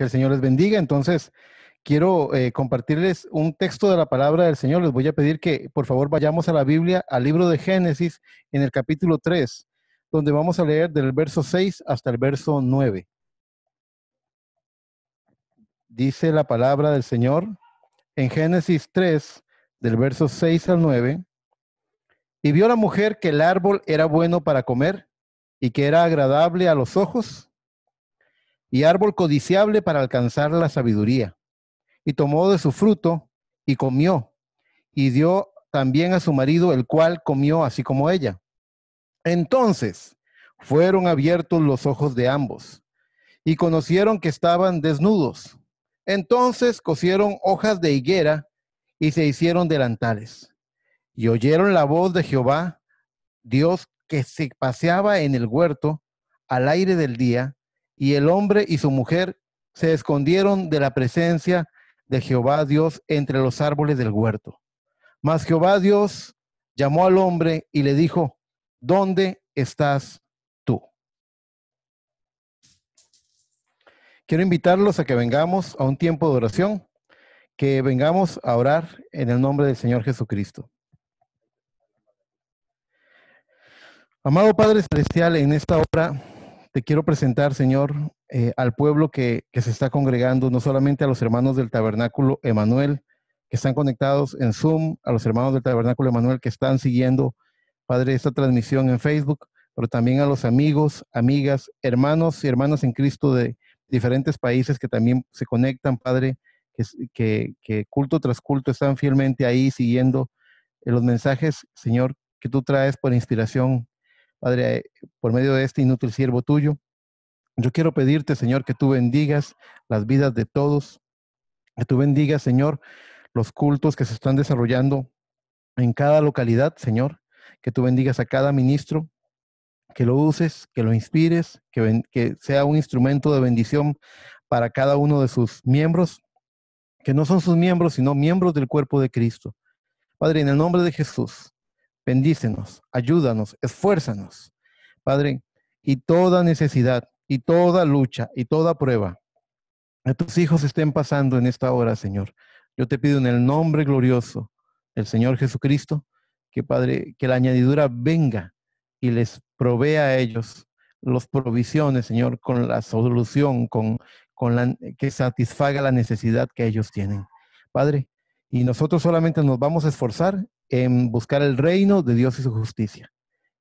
Que el Señor les bendiga. Entonces, quiero eh, compartirles un texto de la palabra del Señor. Les voy a pedir que por favor vayamos a la Biblia, al libro de Génesis, en el capítulo 3, donde vamos a leer del verso 6 hasta el verso 9. Dice la palabra del Señor en Génesis 3, del verso 6 al 9. Y vio la mujer que el árbol era bueno para comer y que era agradable a los ojos y árbol codiciable para alcanzar la sabiduría. Y tomó de su fruto y comió, y dio también a su marido, el cual comió así como ella. Entonces fueron abiertos los ojos de ambos, y conocieron que estaban desnudos. Entonces cosieron hojas de higuera y se hicieron delantales. Y oyeron la voz de Jehová, Dios, que se paseaba en el huerto al aire del día, y el hombre y su mujer se escondieron de la presencia de Jehová Dios entre los árboles del huerto. Mas Jehová Dios llamó al hombre y le dijo, ¿dónde estás tú? Quiero invitarlos a que vengamos a un tiempo de oración, que vengamos a orar en el nombre del Señor Jesucristo. Amado Padre Celestial, en esta hora te quiero presentar, Señor, eh, al pueblo que, se está congregando, no solamente a los hermanos del Tabernáculo Emanuel, que están conectados en Zoom, a los hermanos del Tabernáculo Emanuel que están siguiendo, Padre, esta transmisión en Facebook, pero también a los amigos, amigas, hermanos y hermanas en Cristo de diferentes países que también se conectan, Padre, que culto tras culto están fielmente ahí siguiendo eh, los mensajes, Señor, que tú traes por inspiración Padre, eh, por medio de este inútil siervo tuyo, yo quiero pedirte, Señor, que tú bendigas las vidas de todos, que tú bendigas, Señor, los cultos que se están desarrollando en cada localidad, Señor, que tú bendigas a cada ministro, que lo uses, que lo inspires, que, que sea un instrumento de bendición para cada uno de sus miembros, que no son sus miembros, sino miembros del cuerpo de Cristo. Padre, en el nombre de Jesús, Bendícenos, ayúdanos, esfuérzanos, Padre, y toda necesidad, y toda lucha, y toda prueba a tus hijos estén pasando en esta hora, Señor. Yo te pido en el nombre glorioso del Señor Jesucristo, que Padre, que la añadidura venga y les provea a ellos los provisiones, Señor, con la solución, con la, que satisfaga la necesidad que ellos tienen. Padre, y nosotros solamente nos vamos a esforzar en buscar el reino de Dios y su justicia.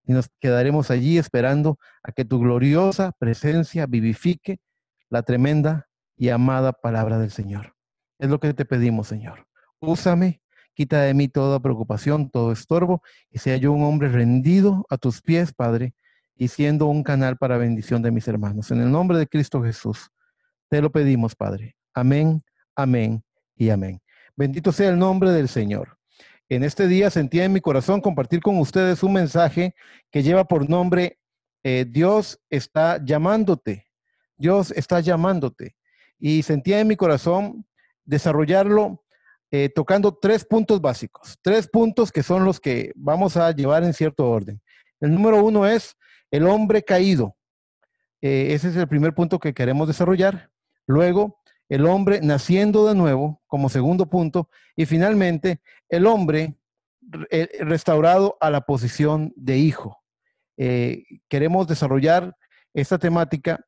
Y nos quedaremos allí esperando a que tu gloriosa presencia vivifique la tremenda y amada palabra del Señor. Es lo que te pedimos, Señor. Úsame, quita de mí toda preocupación, todo estorbo, y sea yo un hombre rendido a tus pies, Padre, y siendo un canal para bendición de mis hermanos. En el nombre de Cristo Jesús, te lo pedimos, Padre. Amén, amén y amén. Bendito sea el nombre del Señor. En este día sentía en mi corazón compartir con ustedes un mensaje que lleva por nombre eh, Dios está llamándote. Dios está llamándote. Y sentía en mi corazón desarrollarlo eh, tocando tres puntos básicos, tres puntos que son los que vamos a llevar en cierto orden. El número uno es el hombre caído. Eh, ese es el primer punto que queremos desarrollar. Luego, el hombre naciendo de nuevo como segundo punto y finalmente el hombre eh, restaurado a la posición de hijo. Eh, queremos desarrollar esta temática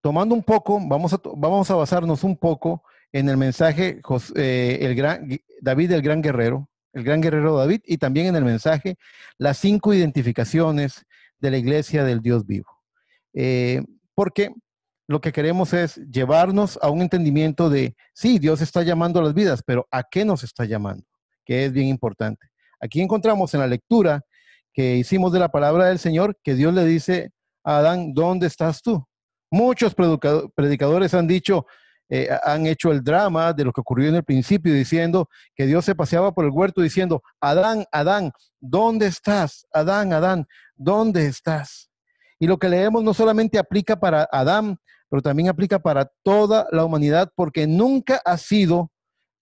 tomando un poco, vamos a, vamos a basarnos un poco en el mensaje eh, el gran, David el gran guerrero, el gran guerrero David, y también en el mensaje las cinco identificaciones de la iglesia del Dios vivo. ¿Por porque lo que queremos es llevarnos a un entendimiento de, sí, Dios está llamando a las vidas, pero ¿a qué nos está llamando? Que es bien importante. Aquí encontramos en la lectura que hicimos de la palabra del Señor que Dios le dice a Adán, ¿dónde estás tú? Muchos predicadores han dicho, eh, han hecho el drama de lo que ocurrió en el principio, diciendo que Dios se paseaba por el huerto diciendo, Adán, Adán, ¿dónde estás? Adán, Adán, ¿dónde estás? Y lo que leemos no solamente aplica para Adán, pero también aplica para toda la humanidad porque nunca ha sido,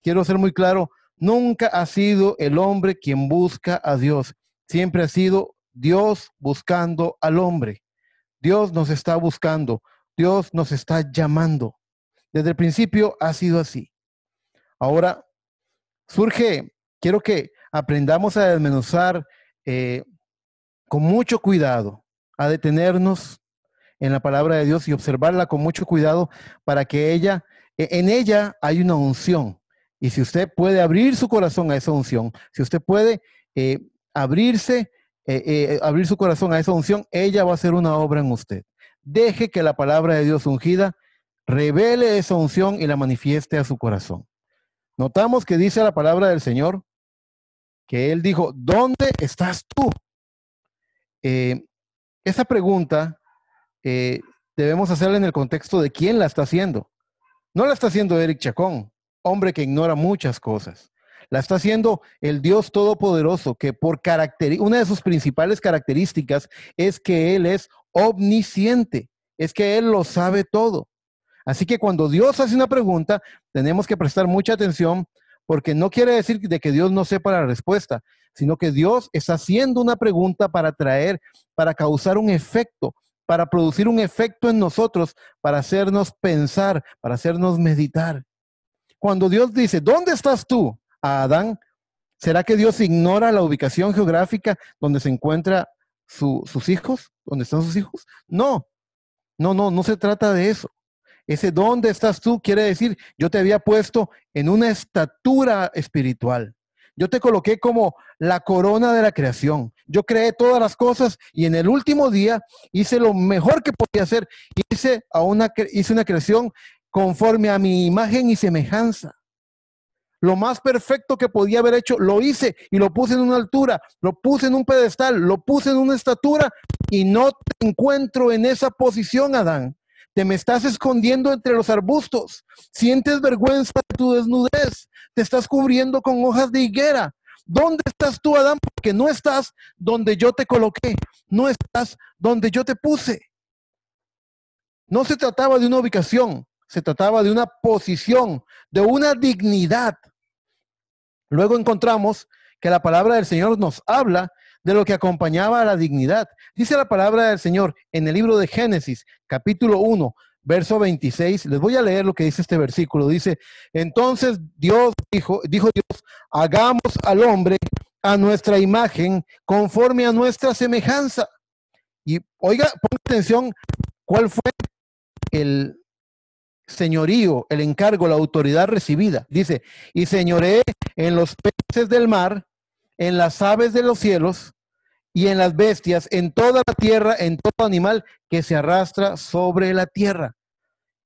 quiero ser muy claro, nunca ha sido el hombre quien busca a Dios. Siempre ha sido Dios buscando al hombre. Dios nos está buscando. Dios nos está llamando. Desde el principio ha sido así. Ahora, surge, quiero que aprendamos a desmenuzar eh, con mucho cuidado, a detenernos en la palabra de Dios y observarla con mucho cuidado para que ella, e, en ella hay una unción. Y si usted puede abrir su corazón a esa unción, si usted puede eh, abrirse, eh, eh, abrir su corazón a esa unción, ella va a hacer una obra en usted. Deje que la palabra de Dios ungida revele esa unción y la manifieste a su corazón. Notamos que dice la palabra del Señor que Él dijo, ¿dónde estás tú? esa pregunta eh, debemos hacerla en el contexto de quién la está haciendo. No la está haciendo Eric Chacón, hombre que ignora muchas cosas. La está haciendo el Dios Todopoderoso, que por caracter una de sus principales características es que Él es omnisciente, es que Él lo sabe todo. Así que cuando Dios hace una pregunta, tenemos que prestar mucha atención porque no quiere decir de que Dios no sepa la respuesta, sino que Dios está haciendo una pregunta para traer, para causar un efecto, para producir un efecto en nosotros, para hacernos pensar, para hacernos meditar. Cuando Dios dice, ¿dónde estás tú? A Adán, ¿será que Dios ignora la ubicación geográfica donde se encuentra sus hijos? ¿Dónde están sus hijos? No, no, no, no se trata de eso. Ese dónde estás tú quiere decir, yo te había puesto en una estatura espiritual. Yo te coloqué como la corona de la creación. Yo creé todas las cosas y en el último día hice lo mejor que podía hacer. Hice, a una, hice una creación conforme a mi imagen y semejanza. Lo más perfecto que podía haber hecho, lo hice y lo puse en una altura, lo puse en un pedestal, lo puse en una estatura y no te encuentro en esa posición, Adán. Te me estás escondiendo entre los arbustos. Sientes vergüenza de tu desnudez. Te estás cubriendo con hojas de higuera. ¿Dónde estás tú, Adán? Porque no estás donde yo te coloqué. No estás donde yo te puse. No se trataba de una ubicación. Se trataba de una posición, de una dignidad. Luego encontramos que la palabra del Señor nos habla de lo que acompañaba a la dignidad. Dice la palabra del Señor en el libro de Génesis, capítulo 1, verso 26. Les voy a leer lo que dice este versículo. Dice, entonces Dios dijo, dijo Dios, hagamos al hombre a nuestra imagen, conforme a nuestra semejanza. Y oiga, ponga atención, ¿cuál fue el señorío, el encargo, la autoridad recibida? Dice, y señoré en los peces del mar, en las aves de los cielos y en las bestias, en toda la tierra, en todo animal que se arrastra sobre la tierra.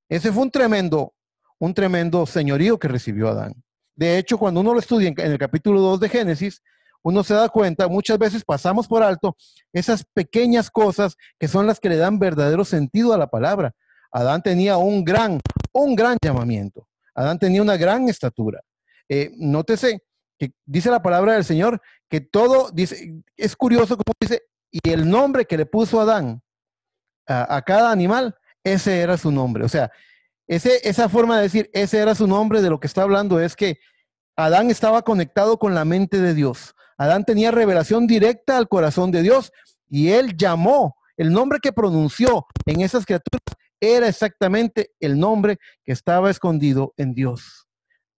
Ese fue un tremendo, un tremendo señorío que recibió Adán. De hecho, cuando uno lo estudia en el capítulo 2 de Génesis, uno se da cuenta, muchas veces pasamos por alto esas pequeñas cosas que son las que le dan verdadero sentido a la palabra. Adán tenía un gran, un gran llamamiento. Adán tenía una gran estatura. Eh, nótese dice la palabra del Señor que todo, dice, es curioso como dice, y el nombre que le puso Adán a, a cada animal, ese era su nombre. O sea, ese, esa forma de decir, ese era su nombre, de lo que está hablando es que Adán estaba conectado con la mente de Dios. Adán tenía revelación directa al corazón de Dios y él llamó, el nombre que pronunció en esas criaturas era exactamente el nombre que estaba escondido en Dios.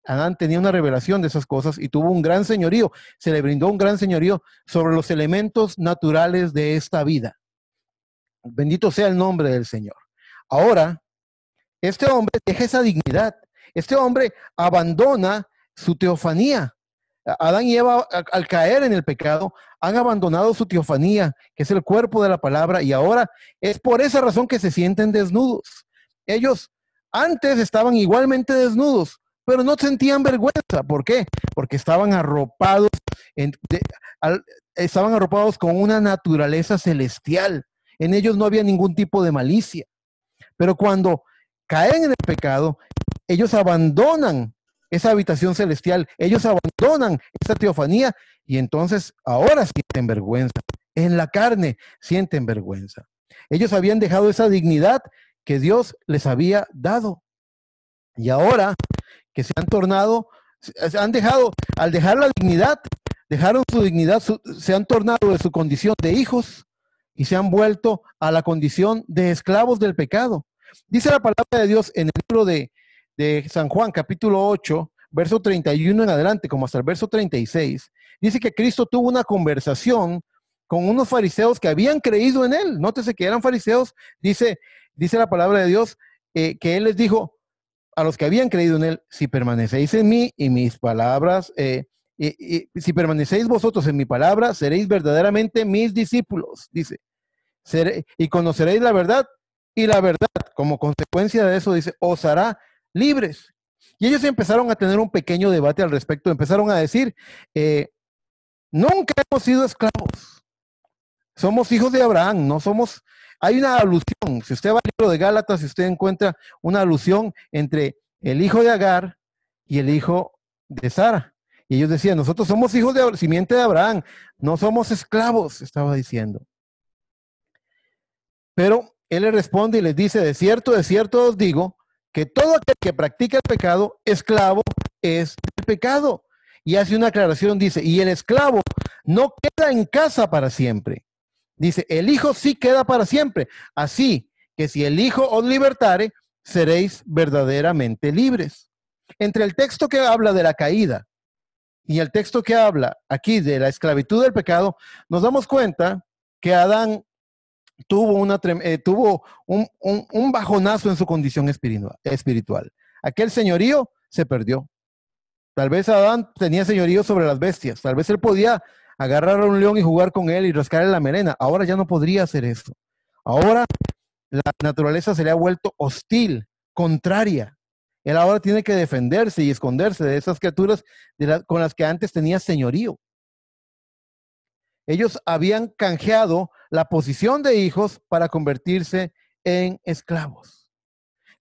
Adán tenía una revelación de esas cosas y tuvo un gran señorío, se le brindó un gran señorío sobre los elementos naturales de esta vida. Bendito sea el nombre del Señor. Ahora, este hombre deja esa dignidad, este hombre abandona su teofanía. Adán y Eva, al caer en el pecado, han abandonado su teofanía, que es el cuerpo de la palabra, y ahora es por esa razón que se sienten desnudos. Ellos antes estaban igualmente desnudos, pero no sentían vergüenza. ¿Por qué? Porque estaban arropados, estaban arropados con una naturaleza celestial. En ellos no había ningún tipo de malicia. Pero cuando caen en el pecado, ellos abandonan esa habitación celestial, ellos abandonan esa teofanía y entonces ahora sienten vergüenza. En la carne sienten vergüenza. Ellos habían dejado esa dignidad que Dios les había dado. Y ahora que se han tornado, eh, han dejado, al dejar la dignidad, dejaron su dignidad, se han tornado de su condición de hijos y se han vuelto a la condición de esclavos del pecado. Dice la palabra de Dios en el libro de, San Juan, capítulo 8, verso 31 en adelante, como hasta el verso 36, dice que Cristo tuvo una conversación con unos fariseos que habían creído en él. Nótese que eran fariseos, dice, dice la palabra de Dios, eh, que él les dijo, a los que habían creído en él, si permanecéis en mí y mis palabras, eh, y, si permanecéis vosotros en mi palabra, seréis verdaderamente mis discípulos, dice, y conoceréis la verdad, y la verdad, como consecuencia de eso, dice, os hará libres. Y ellos empezaron a tener un pequeño debate al respecto, empezaron a decir, eh, nunca hemos sido esclavos, somos hijos de Abraham, no somos hay una alusión, si usted va al libro de Gálatas, si usted encuentra una alusión entre el hijo de Agar y el hijo de Sara. Y ellos decían, nosotros somos hijos de simiente de Abraham, no somos esclavos, estaba diciendo. Pero él le responde y les dice, de cierto, de cierto os digo, que todo aquel que practica el pecado, esclavo es el pecado. Y hace una aclaración, dice, y el esclavo no queda en casa para siempre, Dice, el Hijo sí queda para siempre. Así que si el Hijo os libertare, seréis verdaderamente libres. Entre el texto que habla de la caída y el texto que habla aquí de la esclavitud del pecado, nos damos cuenta que Adán tuvo, una, eh, tuvo un, un, bajonazo en su condición espiritual. Aquel señorío se perdió. Tal vez Adán tenía señorío sobre las bestias, tal vez él podía agarrar a un león y jugar con él y rascarle la merena. Ahora ya no podría hacer eso. Ahora la naturaleza se le ha vuelto hostil, contraria. Él ahora tiene que defenderse y esconderse de esas criaturas con las que antes tenía señorío. Ellos habían canjeado la posición de hijos para convertirse en esclavos.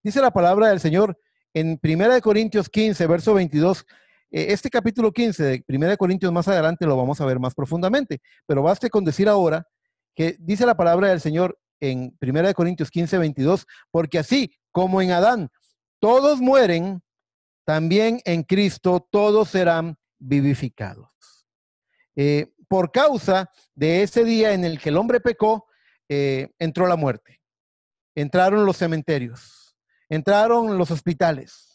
Dice la palabra del Señor en 1 Corintios 15, verso 22, eh, este capítulo 15 de 1 Corintios más adelante lo vamos a ver más profundamente, pero baste con decir ahora que dice la palabra del Señor en de Corintios 15, 22, porque así como en Adán todos mueren, también en Cristo todos serán vivificados. Eh, por causa de ese día en el que el hombre pecó, eh, entró la muerte. Entraron los cementerios, entraron los hospitales,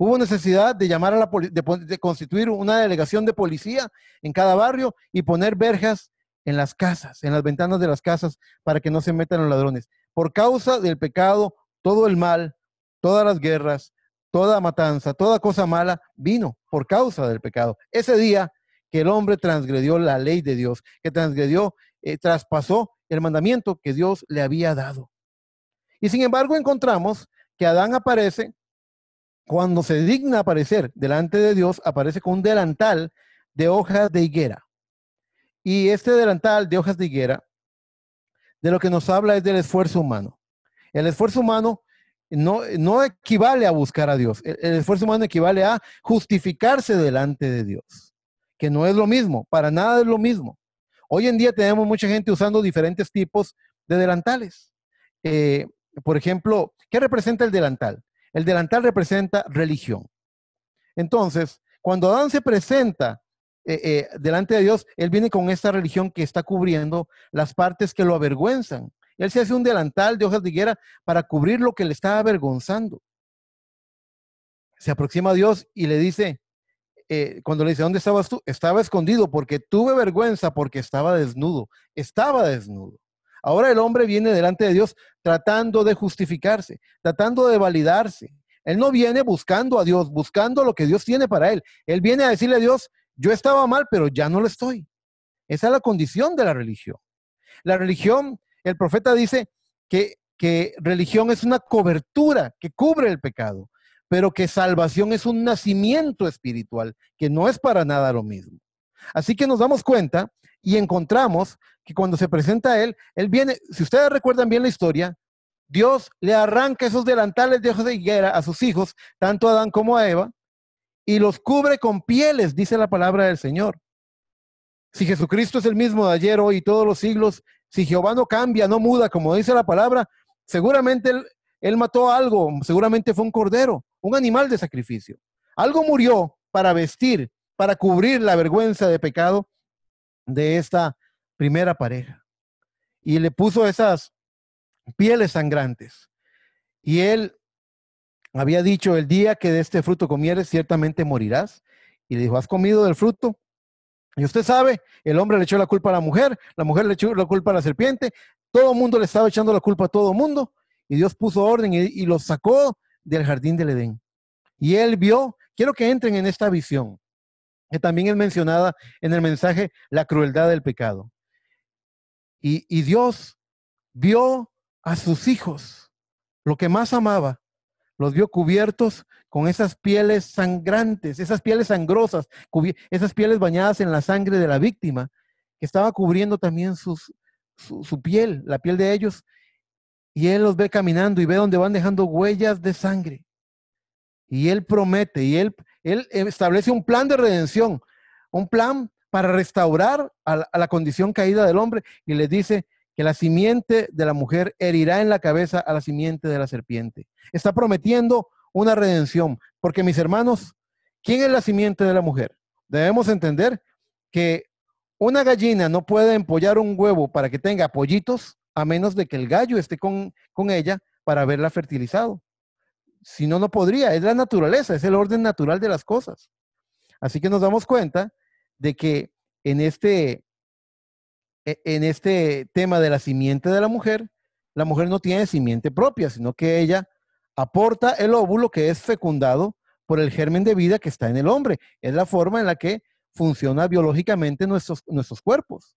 Hubo necesidad de llamar a la de, constituir una delegación de policía en cada barrio y poner verjas en las casas, en las ventanas de las casas, para que no se metan los ladrones. Por causa del pecado, todo el mal, todas las guerras, toda matanza, toda cosa mala vino por causa del pecado. Ese día que el hombre transgredió la ley de Dios, que transgredió, eh, traspasó el mandamiento que Dios le había dado. Y sin embargo encontramos que Adán aparece cuando se digna aparecer delante de Dios, aparece con un delantal de hojas de higuera. Y este delantal de hojas de higuera, de lo que nos habla es del esfuerzo humano. El esfuerzo humano no, no equivale a buscar a Dios. El, esfuerzo humano equivale a justificarse delante de Dios, que no es lo mismo, para nada es lo mismo. Hoy en día tenemos mucha gente usando diferentes tipos de delantales. Eh, por ejemplo, ¿qué representa el delantal? El delantal representa religión. Entonces, cuando Adán se presenta eh, eh, delante de Dios, él viene con esta religión que está cubriendo las partes que lo avergüenzan. Él se hace un delantal de hojas de higuera para cubrir lo que le está avergonzando. Se aproxima a Dios y le dice, eh, cuando le dice, ¿dónde estabas tú? Estaba escondido porque tuve vergüenza porque estaba desnudo. Estaba desnudo. Ahora el hombre viene delante de Dios tratando de justificarse, tratando de validarse. Él no viene buscando a Dios, buscando lo que Dios tiene para él. Él viene a decirle a Dios, yo estaba mal, pero ya no lo estoy. Esa es la condición de la religión. La religión, el profeta dice que, que religión es una cobertura que cubre el pecado, pero que salvación es un nacimiento espiritual, que no es para nada lo mismo. Así que nos damos cuenta y encontramos que cuando se presenta a él, él viene, si ustedes recuerdan bien la historia, Dios le arranca esos delantales de ojos de higuera a sus hijos, tanto a Adán como a Eva, y los cubre con pieles, dice la palabra del Señor. Si Jesucristo es el mismo de ayer, hoy y todos los siglos, si Jehová no cambia, no muda, como dice la palabra, seguramente él, él mató algo, seguramente fue un cordero, un animal de sacrificio. Algo murió para vestir, para cubrir la vergüenza de pecado de esta primera pareja. Y le puso esas pieles sangrantes. Y él había dicho, el día que de este fruto comieres, ciertamente morirás. Y le dijo, ¿has comido del fruto? Y usted sabe, el hombre le echó la culpa a la mujer, la mujer le echó la culpa a la serpiente, todo el mundo le estaba echando la culpa a todo el mundo. Y Dios puso orden y, y los sacó del jardín del Edén. Y él vio, quiero que entren en esta visión, que también es mencionada en el mensaje, la crueldad del pecado. Y, Dios vio a sus hijos, lo que más amaba, los vio cubiertos con esas pieles sangrantes, esas pieles sangrosas, esas pieles bañadas en la sangre de la víctima, que estaba cubriendo también su, piel, la piel de ellos, y Él los ve caminando y ve donde van dejando huellas de sangre. Y Él promete, y él establece un plan de redención, un plan para restaurar a la, condición caída del hombre y le dice que la simiente de la mujer herirá en la cabeza a la simiente de la serpiente. Está prometiendo una redención, porque mis hermanos, ¿quién es la simiente de la mujer? Debemos entender que una gallina no puede empollar un huevo para que tenga pollitos a menos de que el gallo esté con, con ella para haberla fertilizado. Si no, no podría. Es la naturaleza, es el orden natural de las cosas. Así que nos damos cuenta de que en este, e, en este tema de la simiente de la mujer, la mujer no tiene simiente propia, sino que ella aporta el óvulo que es fecundado por el germen de vida que está en el hombre. Es la forma en la que funciona biológicamente nuestros, nuestros cuerpos.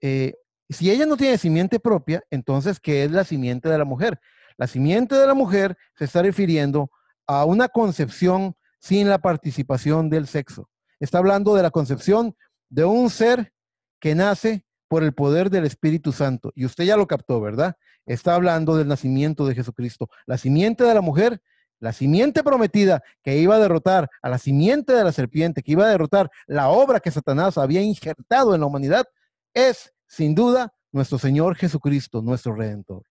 Eh, si ella no tiene simiente propia, entonces, ¿qué es la simiente de la mujer? La simiente de la mujer se está refiriendo a una concepción sin la participación del sexo está hablando de la concepción de un ser que nace por el poder del Espíritu Santo. Y usted ya lo captó, ¿verdad? Está hablando del nacimiento de Jesucristo. La simiente de la mujer, la simiente prometida que iba a derrotar a la simiente de la serpiente, que iba a derrotar la obra que Satanás había injertado en la humanidad, es sin duda nuestro Señor Jesucristo, nuestro Redentor.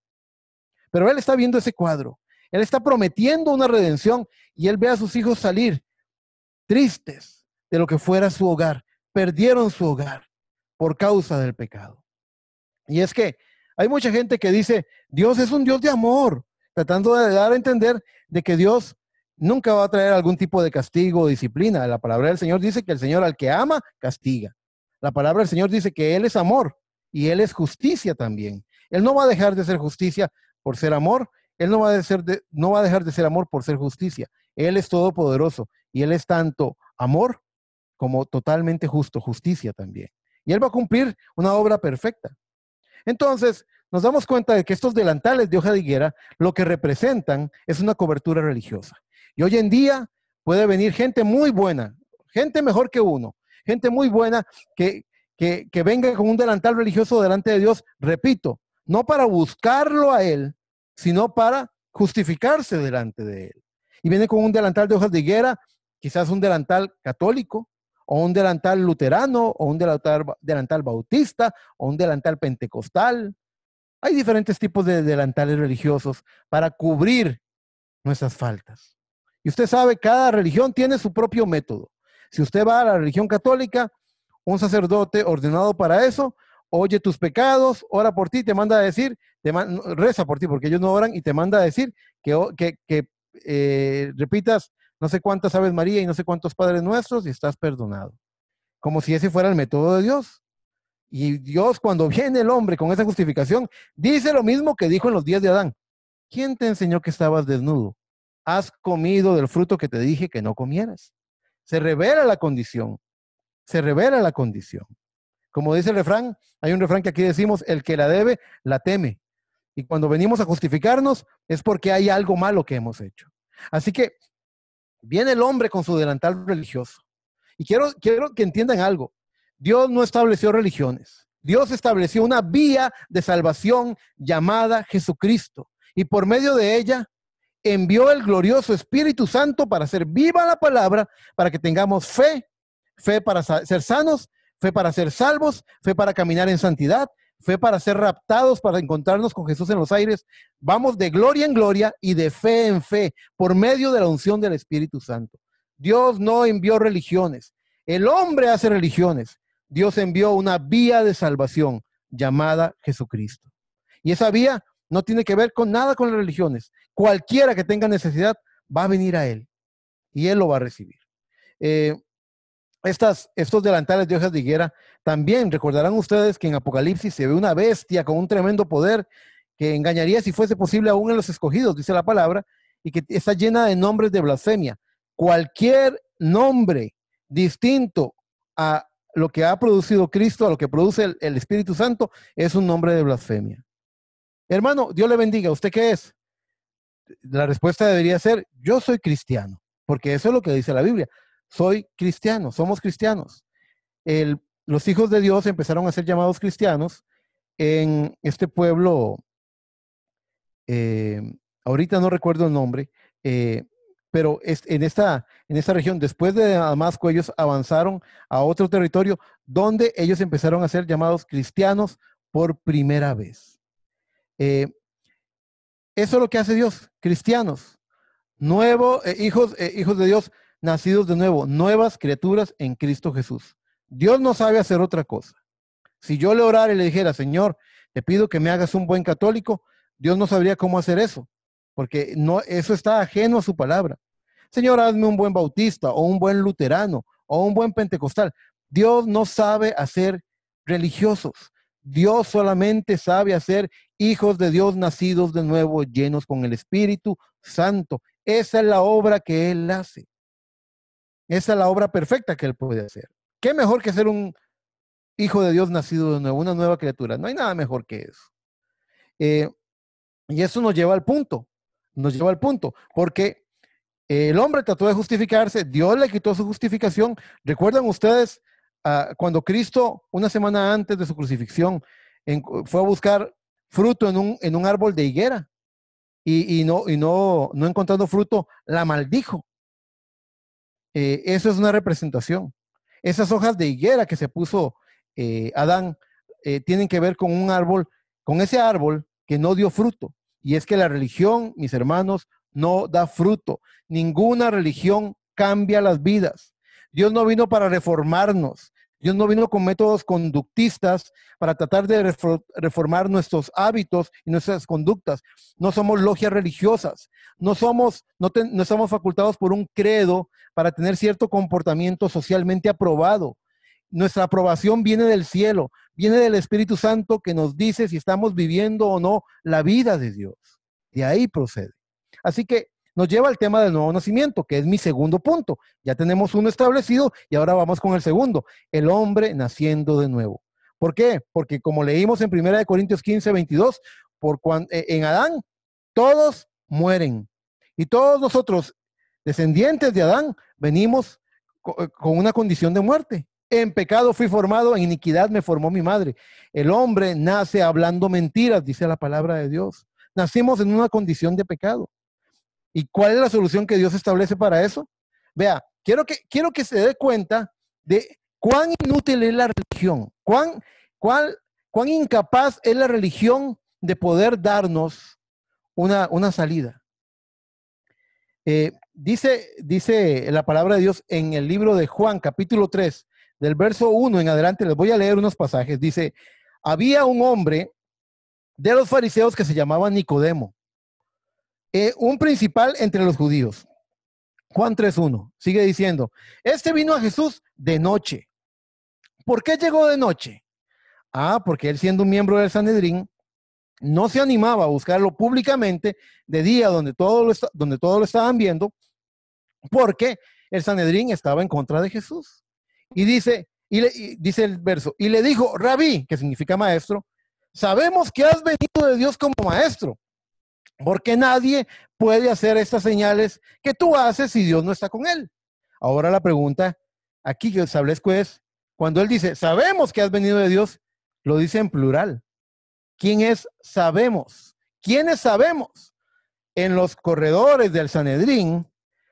Pero Él está viendo ese cuadro. Él está prometiendo una redención y Él ve a sus hijos salir tristes, de lo que fuera su hogar. Perdieron su hogar por causa del pecado. Y es que hay mucha gente que dice, Dios es un Dios de amor, tratando de dar a entender de que Dios nunca va a traer algún tipo de castigo o disciplina. La palabra del Señor dice que el Señor al que ama, castiga. La palabra del Señor dice que Él es amor y Él es justicia también. Él no va a dejar de ser justicia por ser amor, Él no va a, de, no va a dejar de ser amor por ser justicia. Él es todopoderoso y Él es tanto amor como totalmente justo, justicia también. Y Él va a cumplir una obra perfecta. Entonces, nos damos cuenta de que estos delantales de hoja de higuera lo que representan es una cobertura religiosa. Y hoy en día puede venir gente muy buena, gente mejor que uno, gente muy buena que, que, venga con un delantal religioso delante de Dios, repito, no para buscarlo a Él, sino para justificarse delante de Él. Y viene con un delantal de hojas de higuera, quizás un delantal católico, o un delantal luterano, o un delantal, delantal bautista, o un delantal pentecostal. Hay diferentes tipos de delantales religiosos para cubrir nuestras faltas. Y usted sabe, cada religión tiene su propio método. Si usted va a la religión católica, un sacerdote ordenado para eso, oye tus pecados, ora por ti, te manda a decir, te reza por ti, porque ellos no oran, y te manda a decir que, que, eh, repitas no sé cuántas Aves María y no sé cuántos Padres Nuestros y estás perdonado. Como si ese fuera el método de Dios. Y Dios, cuando viene el hombre con esa justificación, dice lo mismo que dijo en los días de Adán. ¿Quién te enseñó que estabas desnudo? Has comido del fruto que te dije que no comieras. Se revela la condición. Se revela la condición. Como dice el refrán, hay un refrán que aquí decimos, el que la debe, la teme. Y cuando venimos a justificarnos es porque hay algo malo que hemos hecho. Así que Viene el hombre con su delantal religioso. Y quiero, quiero que entiendan algo. Dios no estableció religiones. Dios estableció una vía de salvación llamada Jesucristo. Y por medio de ella envió el glorioso Espíritu Santo para hacer viva la palabra, para que tengamos fe, fe para ser sanos, fe para ser salvos, fe para caminar en santidad, fue para ser raptados, para encontrarnos con Jesús en los aires. Vamos de gloria en gloria y de fe en fe, por medio de la unción del Espíritu Santo. Dios no envió religiones. El hombre hace religiones. Dios envió una vía de salvación llamada Jesucristo. Y esa vía no tiene que ver con nada con las religiones. Cualquiera que tenga necesidad va a venir a Él y Él lo va a recibir. Eh, estos delantales de hojas de higuera, también recordarán ustedes que en Apocalipsis se ve una bestia con un tremendo poder que engañaría si fuese posible aún en los escogidos, dice la palabra, y que está llena de nombres de blasfemia. Cualquier nombre distinto a lo que ha producido Cristo, a lo que produce el Espíritu Santo, es un nombre de blasfemia. Hermano, Dios le bendiga. ¿Usted qué es? La respuesta debería ser, yo soy cristiano, porque eso es lo que dice la Biblia soy cristiano, somos cristianos. los hijos de Dios empezaron a ser llamados cristianos en este pueblo, eh, ahorita no recuerdo el nombre, eh, pero en, esta, región, después de Damasco, ellos avanzaron a otro territorio donde ellos empezaron a ser llamados cristianos por primera vez. Eh, eso es lo que hace Dios, cristianos, nuevos hijos, hijos de Dios nacidos de nuevo, nuevas criaturas en Cristo Jesús. Dios no sabe hacer otra cosa. Si yo le orara y le dijera, Señor, te pido que me hagas un buen católico, Dios no sabría cómo hacer eso, porque no, eso está ajeno a su palabra. Señor, hazme un buen bautista o un buen luterano o un buen pentecostal. Dios no sabe hacer religiosos. Dios solamente sabe hacer hijos de Dios nacidos de nuevo, llenos con el Espíritu Santo. Esa es la obra que Él hace. Esa es la obra perfecta que Él puede hacer. ¿Qué mejor que ser un hijo de Dios nacido de nuevo, una nueva criatura? No hay nada mejor que eso. Eh, y eso nos lleva al punto, nos lleva al punto, porque el hombre trató de justificarse, Dios le quitó su justificación. ¿Recuerdan ustedes ah, cuando Cristo, una semana antes de su crucifixión, fue a buscar fruto en un, en un árbol de higuera y, y, no, y no, no encontrando fruto, la maldijo? Eh, eso es una representación. Esas hojas de higuera que se puso eh, Adán eh, tienen que ver con un árbol, con ese árbol que no dio fruto. Y es que la religión, mis hermanos, no da fruto. Ninguna religión cambia las vidas. Dios no vino para reformarnos. Dios no vino con métodos conductistas para tratar de reformar nuestros hábitos y nuestras conductas. No somos logias religiosas. No somos, no, estamos facultados por un credo para tener cierto comportamiento socialmente aprobado. Nuestra aprobación viene del cielo, viene del Espíritu Santo que nos dice si estamos viviendo o no la vida de Dios. De ahí procede. Así que nos lleva al tema del nuevo nacimiento, que es mi segundo punto. Ya tenemos uno establecido y ahora vamos con el segundo, el hombre naciendo de nuevo. ¿Por qué? Porque como leímos en 1 Corintios 15, 22, por eh, en Adán todos mueren. Y todos nosotros, descendientes de Adán, venimos eh, con una condición de muerte. En pecado fui formado, en iniquidad me formó mi madre. El hombre nace hablando mentiras, dice la palabra de Dios. Nacimos en una condición de pecado. ¿Y cuál es la solución que Dios establece para eso? Vea, quiero que, quiero que se dé cuenta de cuán inútil es la religión, cuán, cuán incapaz es la religión de poder darnos una, una salida. Eh, dice, dice la palabra de Dios en el libro de Juan, capítulo 3, del verso 1 en adelante, les voy a leer unos pasajes. Dice, había un hombre de los fariseos que se llamaba Nicodemo, eh, un principal entre los judíos. Juan 3.1 sigue diciendo, este vino a Jesús de noche. ¿Por qué llegó de noche? Ah, porque él siendo un miembro del Sanedrín, no se animaba a buscarlo públicamente de día donde todo lo, donde todo lo estaban viendo, porque el Sanedrín estaba en contra de Jesús. Y dice, y, le, y dice el verso, y le dijo, rabí, que significa maestro, sabemos que has venido de Dios como maestro, porque nadie puede hacer estas señales que tú haces si Dios no está con él. Ahora la pregunta aquí que establezco es, cuando él dice, sabemos que has venido de Dios, lo dice en plural. ¿Quién es sabemos? ¿Quiénes sabemos? En los corredores del Sanedrín,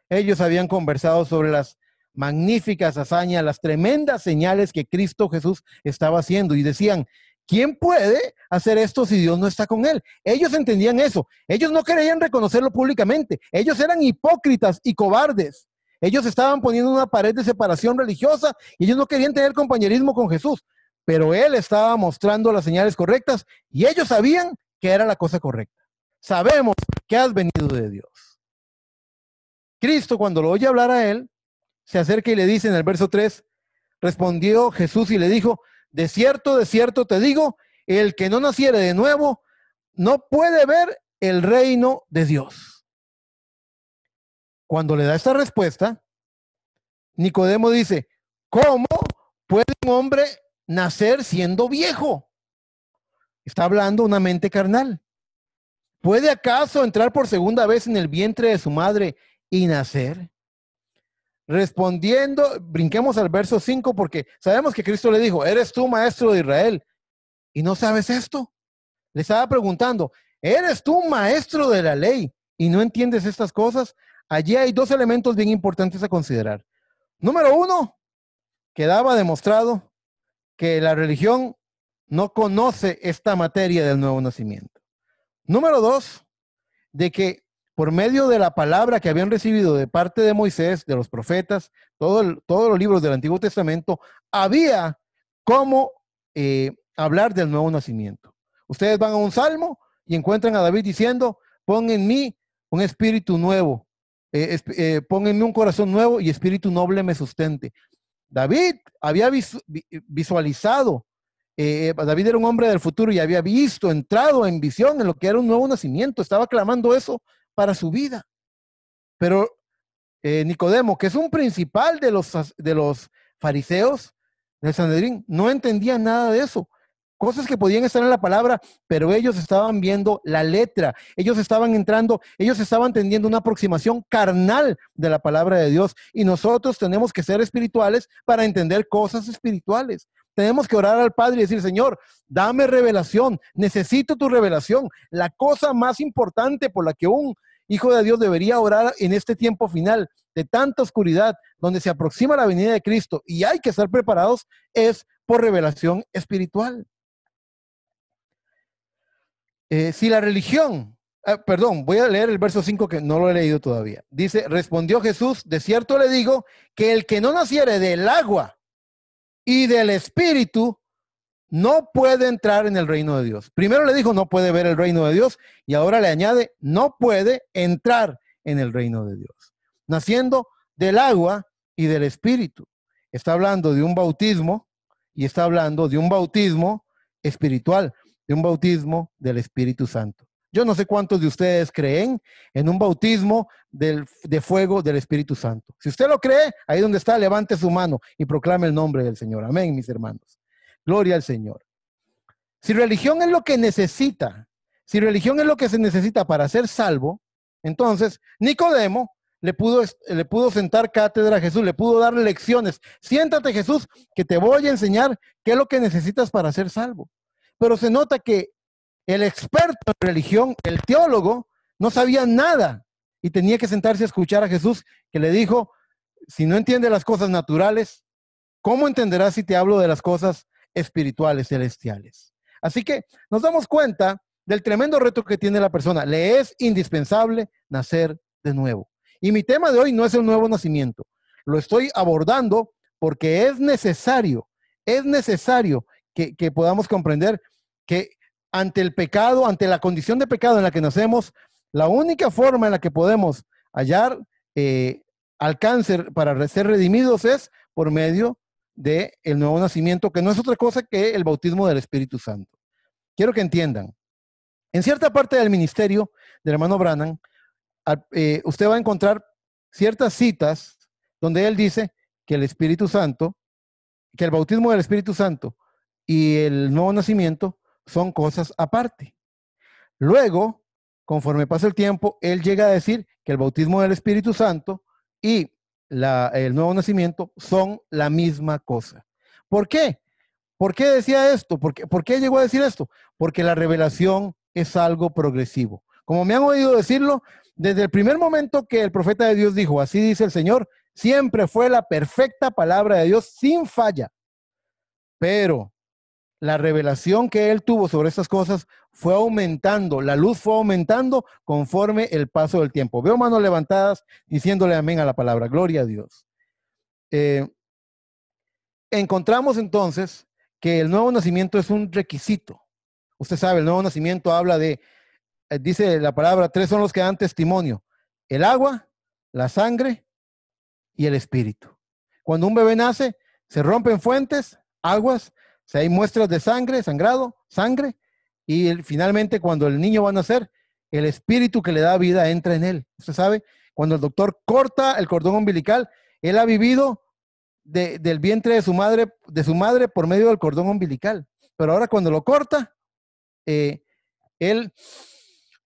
ellos habían conversado sobre las magníficas hazañas, las tremendas señales que Cristo Jesús estaba haciendo y decían, ¿Quién puede hacer esto si Dios no está con él? Ellos entendían eso. Ellos no querían reconocerlo públicamente. Ellos eran hipócritas y cobardes. Ellos estaban poniendo una pared de separación religiosa y ellos no querían tener compañerismo con Jesús. Pero él estaba mostrando las señales correctas y ellos sabían que era la cosa correcta. Sabemos que has venido de Dios. Cristo, cuando lo oye hablar a él, se acerca y le dice en el verso 3, respondió Jesús y le dijo, de cierto, de cierto te digo, el que no naciere de nuevo no puede ver el reino de Dios. Cuando le da esta respuesta, Nicodemo dice, ¿cómo puede un hombre nacer siendo viejo? Está hablando una mente carnal. ¿Puede acaso entrar por segunda vez en el vientre de su madre y nacer? Respondiendo, brinquemos al verso 5 porque sabemos que Cristo le dijo, eres tú maestro de Israel y no sabes esto. Le estaba preguntando, eres tú maestro de la ley y no entiendes estas cosas. Allí hay dos elementos bien importantes a considerar. Número uno, quedaba demostrado que la religión no conoce esta materia del nuevo nacimiento. Número dos, de que por medio de la palabra que habían recibido de parte de Moisés, de los profetas, todos los libros del Antiguo Testamento, había cómo eh, hablar del nuevo nacimiento. Ustedes van a un salmo y encuentran a David diciendo, pon en mí un espíritu nuevo, eh, eh pon en mí un corazón nuevo y espíritu noble me sustente. David había visualizado, eh, David era un hombre del futuro y había visto, entrado en visión en lo que era un nuevo nacimiento, estaba clamando eso para su vida. Pero eh, Nicodemo, que es un principal de los, de los fariseos del Sanedrín, no entendía nada de eso. Cosas que podían estar en la palabra, pero ellos estaban viendo la letra, ellos estaban entrando, ellos estaban teniendo una aproximación carnal de la palabra de Dios. Y nosotros tenemos que ser espirituales para entender cosas espirituales. Tenemos que orar al Padre y decir, Señor, dame revelación, necesito tu revelación. La cosa más importante por la que un hijo de Dios debería orar en este tiempo final de tanta oscuridad, donde se aproxima la venida de Cristo y hay que estar preparados, es por revelación espiritual. Eh, si la religión, ah, perdón, voy a leer el verso 5 que no lo he leído todavía. Dice, respondió Jesús, de cierto le digo que el que no naciere del agua y del espíritu, no puede entrar en el reino de Dios. Primero le dijo, no puede ver el reino de Dios, y ahora le añade, no puede entrar en el reino de Dios. Naciendo del agua y del espíritu. Está hablando de un bautismo y está hablando de un bautismo espiritual de un bautismo del Espíritu Santo. Yo no sé cuántos de ustedes creen en un bautismo de fuego del Espíritu Santo. Si usted lo cree, ahí donde está, levante su mano y proclame el nombre del Señor. Amén, mis hermanos. Gloria al Señor. Si religión es lo que necesita, si religión es lo que se necesita para ser salvo, entonces Nicodemo le pudo, le pudo sentar cátedra a Jesús, le pudo dar lecciones. Siéntate Jesús, que te voy a enseñar qué es lo que necesitas para ser salvo. Pero se nota que el experto en religión, el teólogo, no sabía nada y tenía que sentarse a escuchar a Jesús que le dijo, si no entiende las cosas naturales, ¿cómo entenderás si te hablo de las cosas espirituales, celestiales? Así que nos damos cuenta del tremendo reto que tiene la persona. Le es indispensable nacer de nuevo. Y mi tema de hoy no es el nuevo nacimiento. Lo estoy abordando porque es necesario, es necesario que, podamos comprender que ante el pecado, ante la condición de pecado en la que nacemos, la única forma en la que podemos hallar eh, alcance para ser redimidos es por medio del nuevo nacimiento, que no es otra cosa que el bautismo del Espíritu Santo. Quiero que entiendan. En cierta parte del ministerio del hermano Brannan, eh, usted va a encontrar ciertas citas donde él dice que el Espíritu Santo, que el bautismo del Espíritu Santo y el nuevo nacimiento son cosas aparte. Luego, conforme pasa el tiempo, él llega a decir que el bautismo del Espíritu Santo y el nuevo nacimiento son la misma cosa. ¿Por qué? ¿Por qué decía esto? ¿Por qué, ¿Por qué llegó a decir esto? Porque la revelación es algo progresivo. Como me han oído decirlo, desde el primer momento que el profeta de Dios dijo, así dice el Señor, siempre fue la perfecta palabra de Dios sin falla. Pero la revelación que él tuvo sobre estas cosas fue aumentando, la luz fue aumentando conforme el paso del tiempo. Veo manos levantadas diciéndole amén a la palabra, gloria a Dios. Eh, encontramos entonces que el nuevo nacimiento es un requisito. Usted sabe, el nuevo nacimiento habla de, eh, dice la palabra, tres son los que dan testimonio, el agua, la sangre y el espíritu. Cuando un bebé nace, se rompen fuentes, aguas, sea, hay muestras de sangre, sangrado, sangre, y finalmente cuando el niño va a nacer, el espíritu que le da vida entra en él. Usted sabe, cuando el doctor corta el cordón umbilical, él ha vivido del vientre de su, madre, de su madre por medio del cordón umbilical. Pero ahora cuando lo corta, eh, él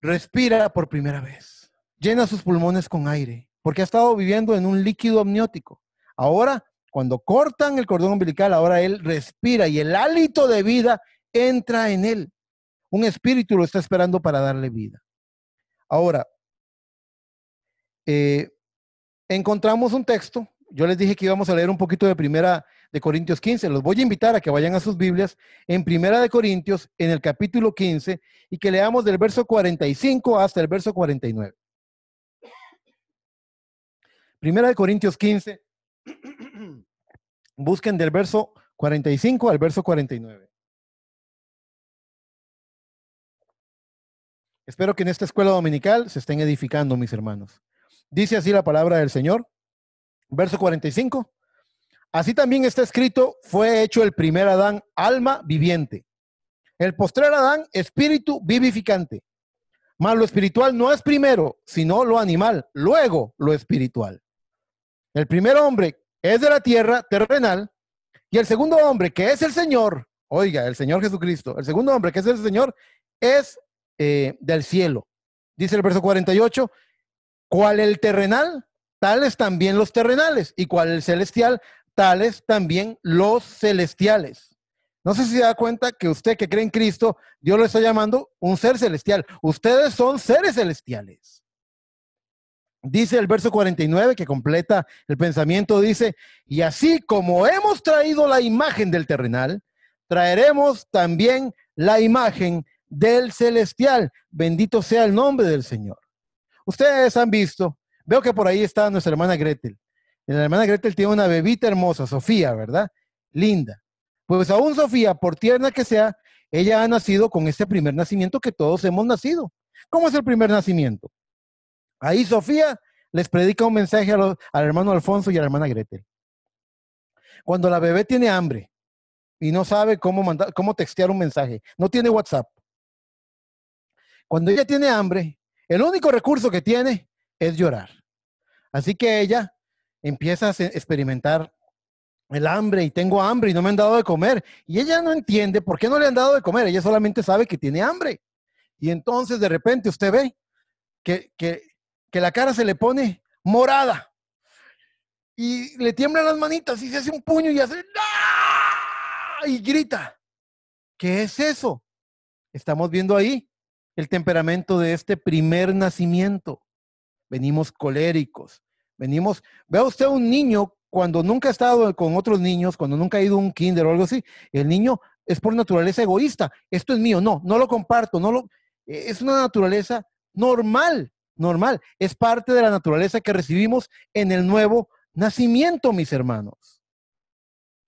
respira por primera vez, llena sus pulmones con aire, porque ha estado viviendo en un líquido amniótico. Ahora cuando cortan el cordón umbilical, ahora él respira y el hálito de vida entra en él. Un espíritu lo está esperando para darle vida. Ahora, eh, encontramos un texto. Yo les dije que íbamos a leer un poquito de primera de Corintios 15. Los voy a invitar a que vayan a sus Biblias en primera de Corintios, en el capítulo 15, y que leamos del verso 45 hasta el verso 49. Primera de Corintios 15. Busquen del verso 45 al verso 49. Espero que en esta escuela dominical se estén edificando, mis hermanos. Dice así la palabra del Señor, verso 45. Así también está escrito, fue hecho el primer Adán alma viviente. El postrer Adán, espíritu vivificante. Mas lo espiritual no es primero, sino lo animal, luego lo espiritual. El primer hombre es de la tierra terrenal, y el segundo hombre, que es el Señor, oiga, el Señor Jesucristo, el segundo hombre, que es el Señor, es eh, del cielo. Dice el verso 48, cual el terrenal, tales también los terrenales, y cual el celestial, tales también los celestiales. No sé si se da cuenta que usted que cree en Cristo, Dios lo está llamando un ser celestial. Ustedes son seres celestiales. Dice el verso 49 que completa el pensamiento, dice, y así como hemos traído la imagen del terrenal, traeremos también la imagen del celestial. Bendito sea el nombre del Señor. Ustedes han visto, veo que por ahí está nuestra hermana Gretel. La hermana Gretel tiene una bebita hermosa, Sofía, ¿verdad? Linda. Pues aún Sofía, por tierna que sea, ella ha nacido con este primer nacimiento que todos hemos nacido. ¿Cómo es el primer nacimiento? Ahí Sofía les predica un mensaje al hermano Alfonso y a la hermana Gretel. Cuando la bebé tiene hambre y no sabe cómo, cómo textear un mensaje, no tiene WhatsApp. Cuando ella tiene hambre, el único recurso que tiene es llorar. Así que ella empieza a experimentar el hambre y tengo hambre y no me han dado de comer. Y ella no entiende por qué no le han dado de comer. Ella solamente sabe que tiene hambre. Y entonces de repente usted ve que, que que la cara se le pone morada y le tiemblan las manitas y se hace un puño y hace y grita. ¿Qué es eso? Estamos viendo ahí el temperamento de este primer nacimiento. Venimos coléricos, venimos, vea usted un niño cuando nunca ha estado con otros niños, cuando nunca ha ido a un kinder o algo así, el niño es por naturaleza egoísta. Esto es mío, no, no lo comparto, no lo, es una naturaleza normal normal, es parte de la naturaleza que recibimos en el nuevo nacimiento, mis hermanos.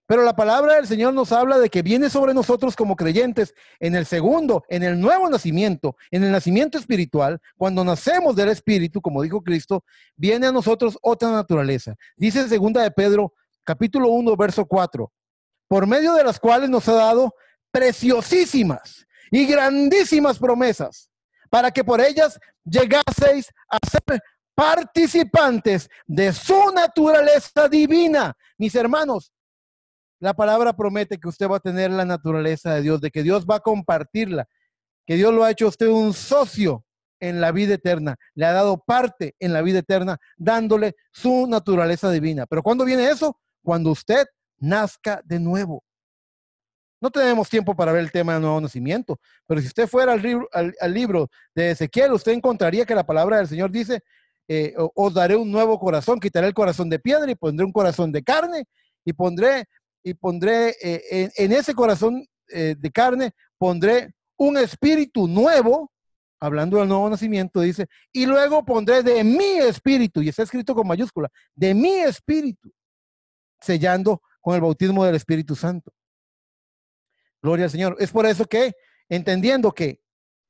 Pero la palabra del Señor nos habla de que viene sobre nosotros como creyentes en el segundo, en el nuevo nacimiento, en el nacimiento espiritual, cuando nacemos del Espíritu, como dijo Cristo, viene a nosotros otra naturaleza. Dice segunda de Pedro, capítulo 1, verso 4, por medio de las cuales nos ha dado preciosísimas y grandísimas promesas para que por ellas llegaseis a ser participantes de su naturaleza divina. Mis hermanos, la palabra promete que usted va a tener la naturaleza de Dios, de que Dios va a compartirla, que Dios lo ha hecho usted un socio en la vida eterna, le ha dado parte en la vida eterna, dándole su naturaleza divina. Pero ¿cuándo viene eso? Cuando usted nazca de nuevo. No tenemos tiempo para ver el tema del nuevo nacimiento, pero si usted fuera al, libro de Ezequiel, usted encontraría que la palabra del Señor dice, eh, os daré un nuevo corazón, quitaré el corazón de piedra y pondré un corazón de carne y pondré, y pondré eh, en, ese corazón eh, de carne, pondré un espíritu nuevo, hablando del nuevo nacimiento, dice, y luego pondré de mi espíritu, y está escrito con mayúscula, de mi espíritu, sellando con el bautismo del Espíritu Santo. Gloria al Señor. Es por eso que, entendiendo que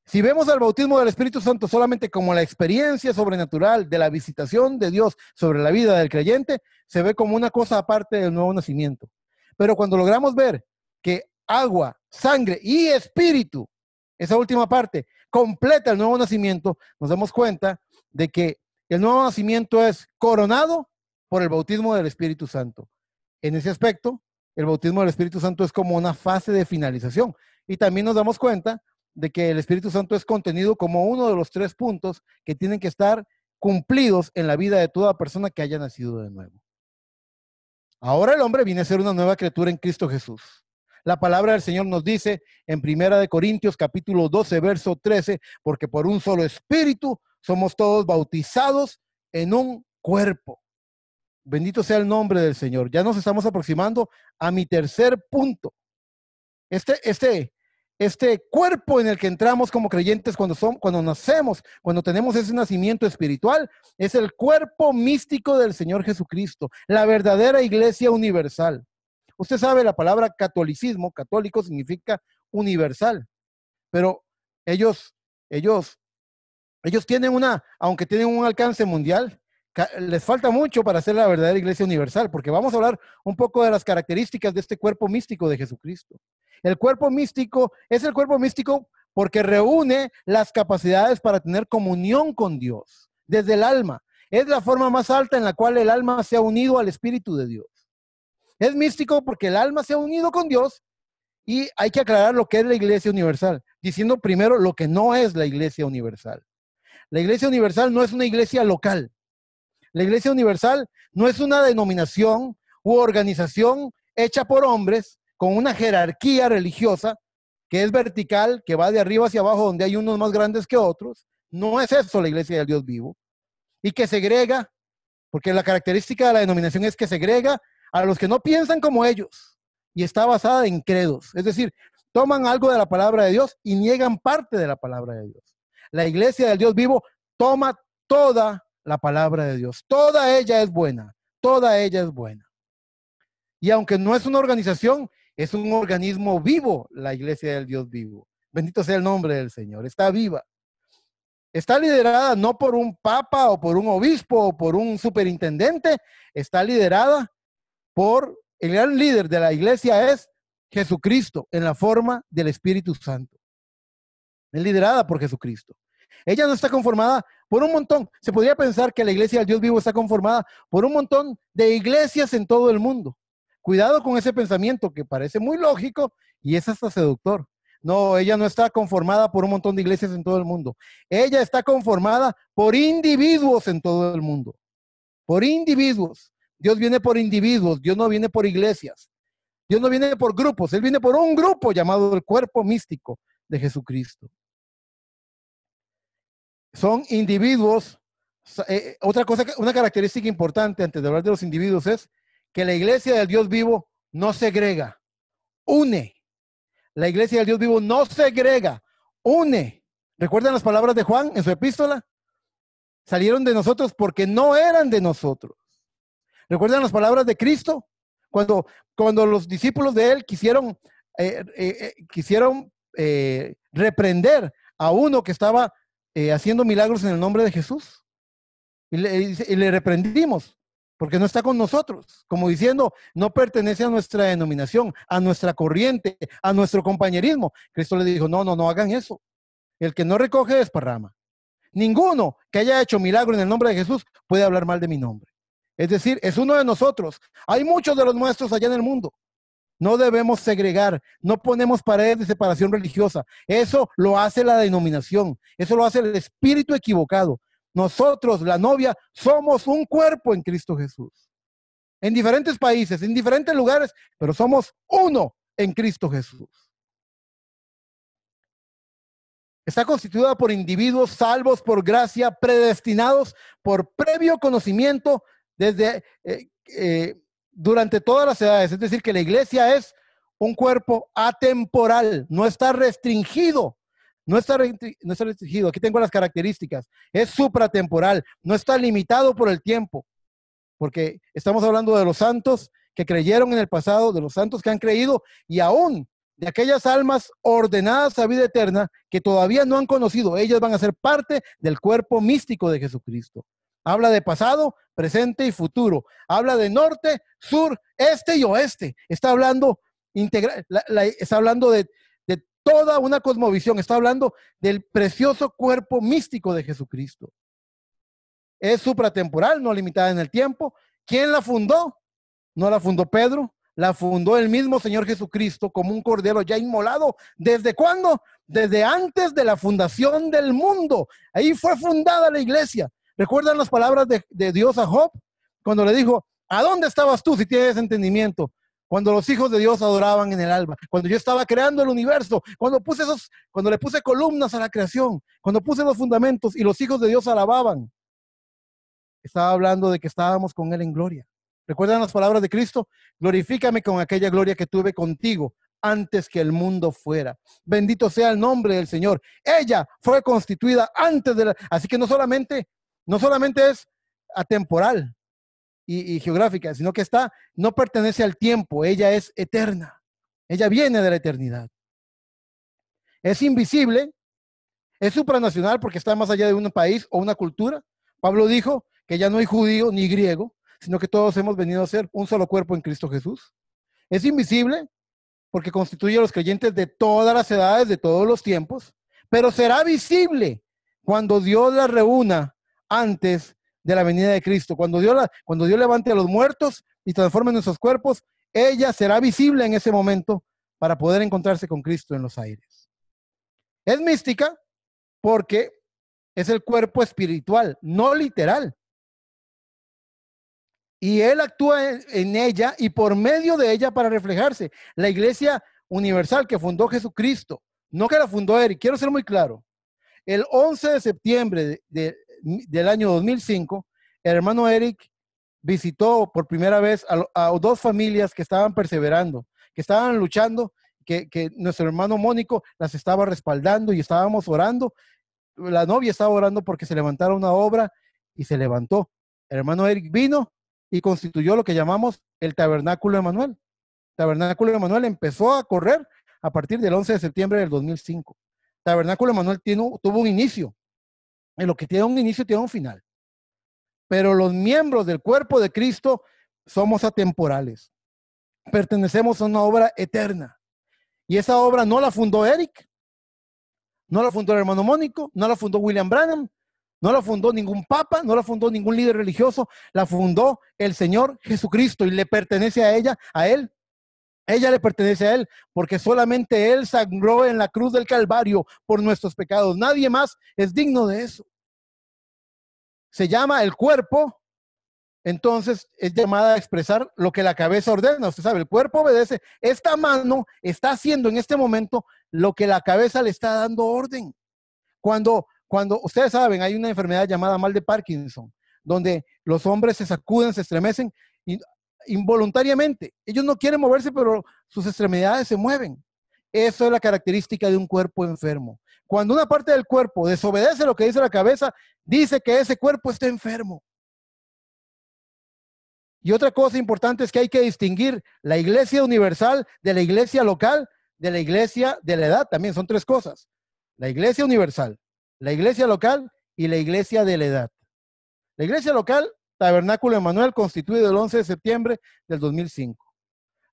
si vemos al bautismo del Espíritu Santo solamente como la experiencia sobrenatural de la visitación de Dios sobre la vida del creyente, se ve como una cosa aparte del nuevo nacimiento. Pero cuando logramos ver que agua, sangre y espíritu, esa última parte, completa el nuevo nacimiento, nos damos cuenta de que el nuevo nacimiento es coronado por el bautismo del Espíritu Santo. En ese aspecto, el bautismo del Espíritu Santo es como una fase de finalización. Y también nos damos cuenta de que el Espíritu Santo es contenido como uno de los tres puntos que tienen que estar cumplidos en la vida de toda persona que haya nacido de nuevo. Ahora el hombre viene a ser una nueva criatura en Cristo Jesús. La palabra del Señor nos dice en Primera de Corintios capítulo 12 verso 13, porque por un solo espíritu somos todos bautizados en un cuerpo. Bendito sea el nombre del Señor. Ya nos estamos aproximando a mi tercer punto. Este, este, este cuerpo en el que entramos como creyentes cuando, son, cuando nacemos, cuando tenemos ese nacimiento espiritual, es el cuerpo místico del Señor Jesucristo, la verdadera iglesia universal. Usted sabe, la palabra catolicismo, católico significa universal, pero ellos, ellos, ellos tienen una, aunque tienen un alcance mundial, les falta mucho para ser la verdadera iglesia universal, porque vamos a hablar un poco de las características de este cuerpo místico de Jesucristo. El cuerpo místico es el cuerpo místico porque reúne las capacidades para tener comunión con Dios desde el alma. Es la forma más alta en la cual el alma se ha unido al Espíritu de Dios. Es místico porque el alma se ha unido con Dios y hay que aclarar lo que es la iglesia universal, diciendo primero lo que no es la iglesia universal. La iglesia universal no es una iglesia local, la Iglesia Universal no es una denominación u organización hecha por hombres con una jerarquía religiosa que es vertical, que va de arriba hacia abajo, donde hay unos más grandes que otros. No es eso la Iglesia del Dios vivo. Y que segrega, porque la característica de la denominación es que segrega a los que no piensan como ellos. Y está basada en credos. Es decir, toman algo de la palabra de Dios y niegan parte de la palabra de Dios. La iglesia del Dios vivo toma toda la palabra de Dios. Toda ella es buena, toda ella es buena. Y aunque no es una organización, es un organismo vivo, la iglesia del Dios vivo. Bendito sea el nombre del Señor, está viva. Está liderada no por un papa o por un obispo o por un superintendente, está liderada por el gran líder de la iglesia es Jesucristo en la forma del Espíritu Santo. Es liderada por Jesucristo. Ella no está conformada por un montón. Se podría pensar que la iglesia del Dios vivo está conformada por un montón de iglesias en todo el mundo. Cuidado con ese pensamiento que parece muy lógico y es hasta seductor. No, ella no está conformada por un montón de iglesias en todo el mundo. Ella está conformada por individuos en todo el mundo. Por individuos. Dios viene por individuos, Dios no viene por iglesias. Dios no viene por grupos, Él viene por un grupo llamado el cuerpo místico de Jesucristo son individuos. Eh, eh, otra cosa, una característica importante antes de hablar de los individuos es que la iglesia del Dios vivo no segrega, une. La iglesia del Dios vivo no segrega, une. ¿Recuerdan las palabras de Juan en su epístola? Salieron de nosotros porque no eran de nosotros. ¿Recuerdan las palabras de Cristo? Cuando, cuando los discípulos de él quisieron, eh, quisieron reprender a uno que estaba eh, haciendo milagros en el nombre de Jesús. Y le, reprendimos, porque no está con nosotros, como diciendo, no pertenece a nuestra denominación, a nuestra corriente, a nuestro compañerismo. Cristo le dijo, no, no, no hagan eso. El que no recoge esparrama. Ninguno que haya hecho milagro en el nombre de Jesús puede hablar mal de mi nombre. Es decir, es uno de nosotros. Hay muchos de los nuestros allá en el mundo. No debemos segregar, no ponemos paredes de separación religiosa. Eso lo hace la denominación, eso lo hace el espíritu equivocado. Nosotros, la novia, somos un cuerpo en Cristo Jesús. En diferentes países, en diferentes lugares, pero somos uno en Cristo Jesús. Está constituida por individuos salvos por gracia, predestinados por previo conocimiento desde eh, eh, durante todas las edades. Es decir, que la iglesia es un cuerpo atemporal, no está restringido. No está, no está restringido. Aquí tengo las características. Es supratemporal, no está limitado por el tiempo. Porque estamos hablando de los santos que creyeron en el pasado, de los santos que han creído y aún de aquellas almas ordenadas a vida eterna que todavía no han conocido. Ellas van a ser parte del cuerpo místico de Jesucristo. Habla de pasado, presente y futuro. Habla de norte, sur, este y oeste. Está hablando, está hablando de, de toda una cosmovisión, está hablando del precioso cuerpo místico de Jesucristo. Es supratemporal, no limitada en el tiempo. ¿Quién la fundó? No la fundó Pedro, la fundó el mismo Señor Jesucristo como un cordero ya inmolado. ¿Desde cuándo? Desde antes de la fundación del mundo. Ahí fue fundada la iglesia. ¿Recuerdan las palabras de, Dios a Job? Cuando le dijo, ¿a dónde estabas tú si tienes entendimiento? cuando los hijos de Dios adoraban en el alma, cuando yo estaba creando el universo, cuando puse esos, cuando le puse columnas a la creación, cuando puse los fundamentos y los hijos de Dios alababan. Estaba hablando de que estábamos con él en gloria. ¿Recuerdan las palabras de Cristo? Glorifícame con aquella gloria que tuve contigo antes que el mundo fuera. Bendito sea el nombre del Señor. Ella fue constituida antes de la... Así que no solamente no solamente es atemporal y, geográfica, sino que está, no pertenece al tiempo, ella es eterna. Ella viene de la eternidad. Es invisible, es supranacional porque está más allá de un país o una cultura. Pablo dijo que ya no hay judío ni griego, sino que todos hemos venido a ser un solo cuerpo en Cristo Jesús. Es invisible porque constituye a los creyentes de todas las edades, de todos los tiempos, pero será visible cuando Dios la reúna antes de la venida de Cristo. Cuando Dios, cuando Dios levante a los muertos y transforme nuestros cuerpos, ella será visible en ese momento para poder encontrarse con Cristo en los aires. Es mística porque es el cuerpo espiritual, no literal. Y Él actúa en, ella y por medio de ella para reflejarse. La iglesia universal que fundó Jesucristo, no que la fundó Eric, quiero ser muy claro. El 11 de septiembre de del año 2005, el hermano Eric visitó por primera vez a, dos familias que estaban perseverando, que estaban luchando, que, nuestro hermano Mónico las estaba respaldando y estábamos orando. La novia estaba orando porque se levantara una obra y se levantó. El hermano Eric vino y constituyó lo que llamamos el Tabernáculo de Tabernáculo de empezó a correr a partir del 11 de septiembre del 2005. Tabernáculo de tuvo un inicio, en lo que tiene un inicio tiene un final. Pero los miembros del cuerpo de Cristo somos atemporales. Pertenecemos a una obra eterna. Y esa obra no la fundó Eric, no la fundó el hermano Mónico, no la fundó William Branham, no la fundó ningún papa, no la fundó ningún líder religioso, la fundó el Señor Jesucristo y le pertenece a ella, a él ella le pertenece a Él, porque solamente Él sangró en la cruz del Calvario por nuestros pecados. Nadie más es digno de eso. Se llama el cuerpo, entonces es llamada a expresar lo que la cabeza ordena. Usted sabe, el cuerpo obedece. Esta mano está haciendo en este momento lo que la cabeza le está dando orden. Cuando, cuando ustedes saben, hay una enfermedad llamada mal de Parkinson, donde los hombres se sacuden, se estremecen y involuntariamente. Ellos no quieren moverse, pero sus extremidades se mueven. Eso es la característica de un cuerpo enfermo. Cuando una parte del cuerpo desobedece lo que dice la cabeza, dice que ese cuerpo está enfermo. Y otra cosa importante es que hay que distinguir la iglesia universal de la iglesia local, de la iglesia de la edad. También son tres cosas. La iglesia universal, la iglesia local y la iglesia de la edad. La iglesia local Tabernáculo Manuel constituido el 11 de septiembre del 2005.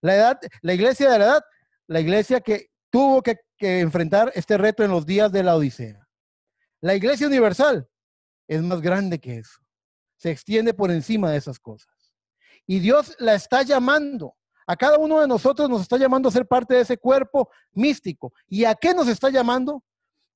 La, edad, la iglesia de la edad, la iglesia que tuvo que, que enfrentar este reto en los días de la Odisea. La iglesia universal es más grande que eso. Se extiende por encima de esas cosas. Y Dios la está llamando. A cada uno de nosotros nos está llamando a ser parte de ese cuerpo místico. ¿Y a qué nos está llamando?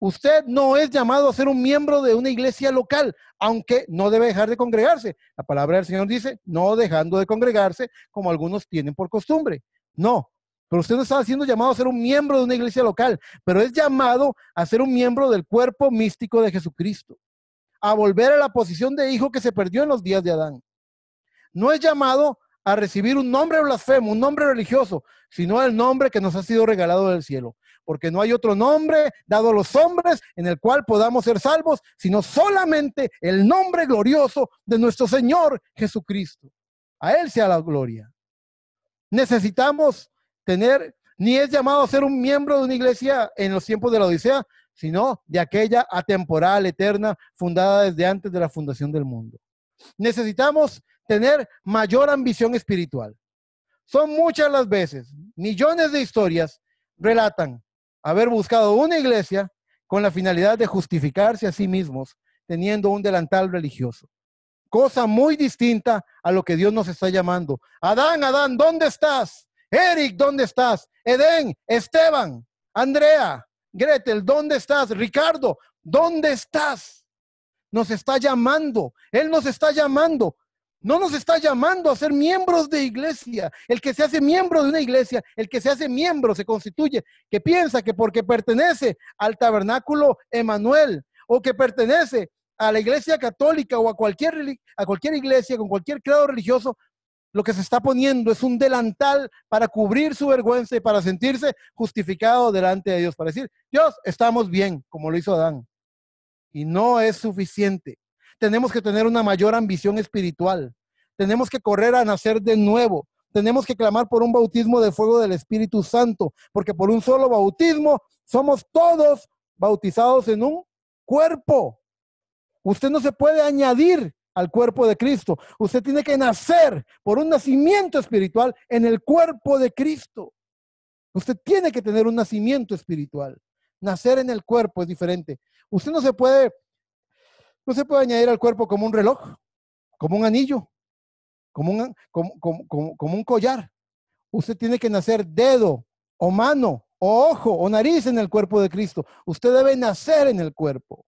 Usted no es llamado a ser un miembro de una iglesia local, aunque no debe dejar de congregarse. La palabra del Señor dice, no dejando de congregarse como algunos tienen por costumbre. No, pero usted no está siendo llamado a ser un miembro de una iglesia local, pero es llamado a ser un miembro del cuerpo místico de Jesucristo, a volver a la posición de hijo que se perdió en los días de Adán. No es llamado a recibir un nombre blasfemo, un nombre religioso, sino el nombre que nos ha sido regalado del cielo porque no hay otro nombre dado a los hombres en el cual podamos ser salvos, sino solamente el nombre glorioso de nuestro Señor Jesucristo. A Él sea la gloria. Necesitamos tener, ni es llamado a ser un miembro de una iglesia en los tiempos de la Odisea, sino de aquella atemporal, eterna, fundada desde antes de la fundación del mundo. Necesitamos tener mayor ambición espiritual. Son muchas las veces, millones de historias relatan haber buscado una iglesia con la finalidad de justificarse a sí mismos teniendo un delantal religioso. Cosa muy distinta a lo que Dios nos está llamando. Adán, Adán, ¿dónde estás? Eric, ¿dónde estás? Edén, Esteban, Andrea, Gretel, ¿dónde estás? Ricardo, ¿dónde estás? Nos está llamando. Él nos está llamando no nos está llamando a ser miembros de iglesia. El que se hace miembro de una iglesia, el que se hace miembro, se constituye, que piensa que porque pertenece al tabernáculo Emanuel o que pertenece a la iglesia católica o a cualquier, a cualquier iglesia con cualquier credo religioso, lo que se está poniendo es un delantal para cubrir su vergüenza y para sentirse justificado delante de Dios, para decir, Dios, estamos bien, como lo hizo Adán. Y no es suficiente tenemos que tener una mayor ambición espiritual. Tenemos que correr a nacer de nuevo. Tenemos que clamar por un bautismo de fuego del Espíritu Santo, porque por un solo bautismo somos todos bautizados en un cuerpo. Usted no se puede añadir al cuerpo de Cristo. Usted tiene que nacer por un nacimiento espiritual en el cuerpo de Cristo. Usted tiene que tener un nacimiento espiritual. Nacer en el cuerpo es diferente. Usted no se puede no se puede añadir al cuerpo como un reloj, como un anillo, como un, como, un collar. Usted tiene que nacer dedo o mano o ojo o nariz en el cuerpo de Cristo. Usted debe nacer en el cuerpo.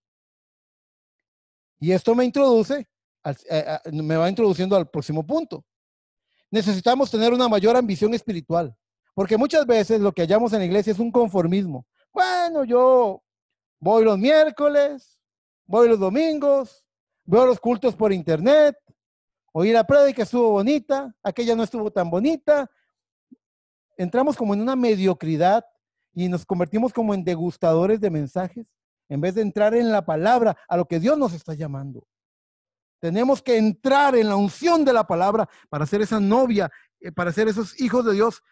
Y esto me introduce, eh, eh, me va introduciendo al próximo punto. Necesitamos tener una mayor ambición espiritual, porque muchas veces lo que hallamos en la iglesia es un conformismo. Bueno, yo voy los miércoles, voy los domingos, veo los cultos por internet, oí la que estuvo bonita, aquella no estuvo tan bonita. Entramos como en una mediocridad y nos convertimos como en degustadores de mensajes en vez de entrar en la palabra, a lo que Dios nos está llamando. Tenemos que entrar en la unción de la palabra para ser esa novia, eh, para ser esos hijos de Dios,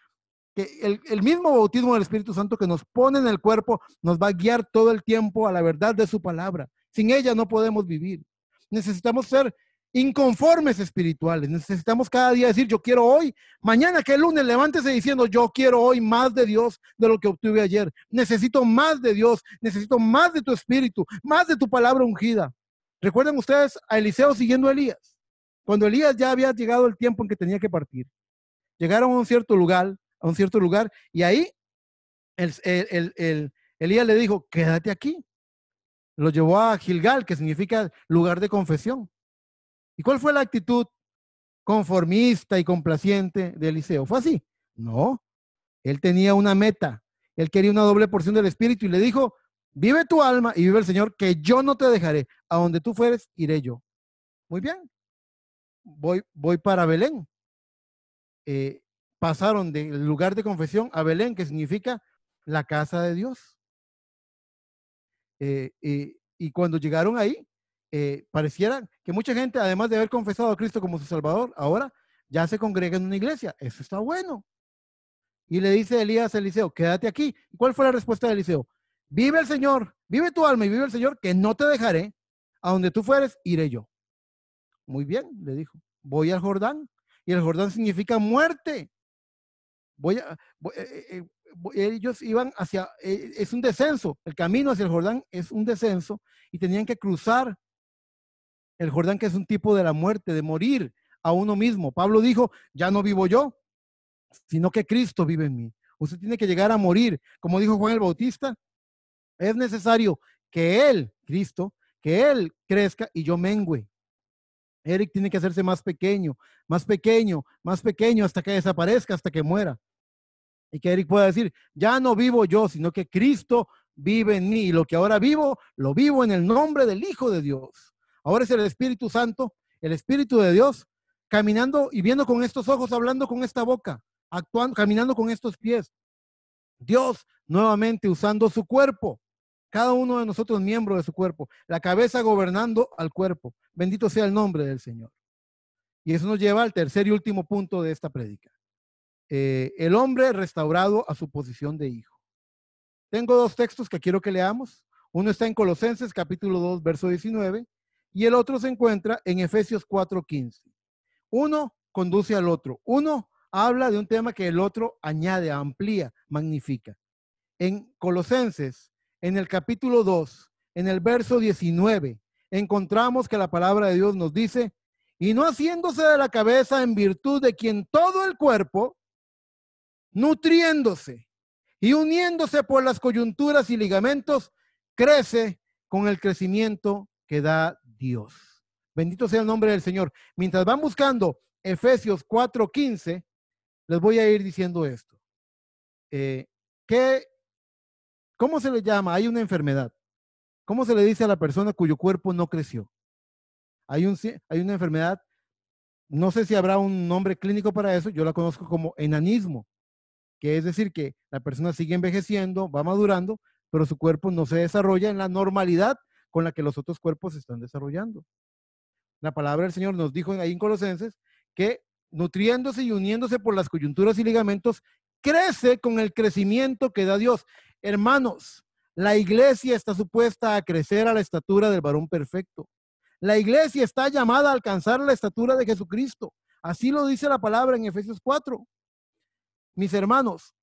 que el, mismo bautismo del Espíritu Santo que nos pone en el cuerpo nos va a guiar todo el tiempo a la verdad de su palabra sin ella no podemos vivir. Necesitamos ser inconformes espirituales. Necesitamos cada día decir, yo quiero hoy, mañana que el lunes, levántese diciendo, yo quiero hoy más de Dios de lo que obtuve ayer. Necesito más de Dios, necesito más de tu espíritu, más de tu palabra ungida. Recuerden ustedes a Eliseo siguiendo a Elías. Cuando Elías ya había llegado el tiempo en que tenía que partir, llegaron a un cierto lugar, a un cierto lugar, y ahí el, Elías le dijo, quédate aquí. Lo llevó a Gilgal, que significa lugar de confesión. ¿Y cuál fue la actitud conformista y complaciente de Eliseo? ¿Fue así? No. Él tenía una meta. Él quería una doble porción del Espíritu y le dijo, vive tu alma y vive el Señor, que yo no te dejaré. A donde tú fueres, iré yo. Muy bien. Voy, voy para Belén. Eh, pasaron del lugar de confesión a Belén, que significa la casa de Dios. Eh, y, cuando llegaron ahí, eh, pareciera que mucha gente, además de haber confesado a Cristo como su Salvador, ahora ya se congrega en una iglesia. Eso está bueno. Y le dice Elías a Eliseo, quédate aquí. ¿Cuál fue la respuesta de Eliseo? Vive el Señor, vive tu alma y vive el Señor, que no te dejaré. A donde tú fueres, iré yo. Muy bien, le dijo. Voy al Jordán. Y el Jordán significa muerte. Voy a, eh, ellos iban hacia, e, es un descenso, el camino hacia el Jordán es un descenso y tenían que cruzar el Jordán, que es un tipo de la muerte, de morir a uno mismo. Pablo dijo, ya no vivo yo, sino que Cristo vive en mí. Usted tiene que llegar a morir. Como dijo Juan el Bautista, es necesario que Él, Cristo, que Él crezca y yo mengüe. Eric tiene que hacerse más pequeño, más pequeño, más pequeño hasta que desaparezca, hasta que muera. Y que Eric pueda decir, ya no vivo yo, sino que Cristo vive en mí. Y lo que ahora vivo, lo vivo en el nombre del Hijo de Dios. Ahora es el Espíritu Santo, el Espíritu de Dios, caminando y viendo con estos ojos, hablando con esta boca, actuando, caminando con estos pies. Dios nuevamente usando su cuerpo, cada uno de nosotros miembro de su cuerpo, la cabeza gobernando al cuerpo. Bendito sea el nombre del Señor. Y eso nos lleva al tercer y último punto de esta prédica. Eh, el hombre restaurado a su posición de hijo. Tengo dos textos que quiero que leamos. Uno está en Colosenses capítulo 2, verso 19, y el otro se encuentra en Efesios 4, 15. Uno conduce al otro. Uno habla de un tema que el otro añade, amplía, magnifica. En Colosenses, en el capítulo 2, en el verso 19, encontramos que la palabra de Dios nos dice, y no haciéndose de la cabeza en virtud de quien todo el cuerpo, nutriéndose y uniéndose por las coyunturas y ligamentos, crece con el crecimiento que da Dios. Bendito sea el nombre del Señor. Mientras van buscando Efesios 4:15, les voy a ir diciendo esto. Eh, ¿qué, ¿Cómo se le llama? Hay una enfermedad. ¿Cómo se le dice a la persona cuyo cuerpo no creció? Hay, un, hay una enfermedad, no sé si habrá un nombre clínico para eso, yo la conozco como enanismo que es decir que la persona sigue envejeciendo, va madurando, pero su cuerpo no se desarrolla en la normalidad con la que los otros cuerpos se están desarrollando. La palabra del Señor nos dijo ahí en Colosenses que nutriéndose y uniéndose por las coyunturas y ligamentos, crece con el crecimiento que da Dios. Hermanos, la iglesia está supuesta a crecer a la estatura del varón perfecto. La iglesia está llamada a alcanzar la estatura de Jesucristo. Así lo dice la palabra en Efesios 4 mis hermanos,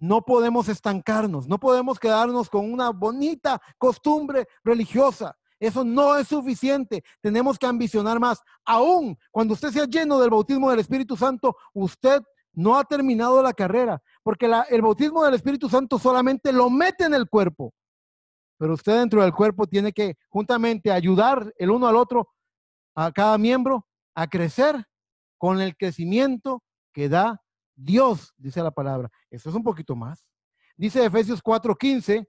no podemos estancarnos, no podemos quedarnos con una bonita costumbre religiosa. Eso no es suficiente. Tenemos que ambicionar más. Aún cuando usted sea lleno del bautismo del Espíritu Santo, usted no ha terminado la carrera, porque el bautismo del Espíritu Santo solamente lo mete en el cuerpo. Pero usted dentro del cuerpo tiene que juntamente ayudar el uno al otro, a cada miembro, a crecer con el crecimiento que da Dios, dice la palabra. Esto es un poquito más. Dice Efesios 4:15,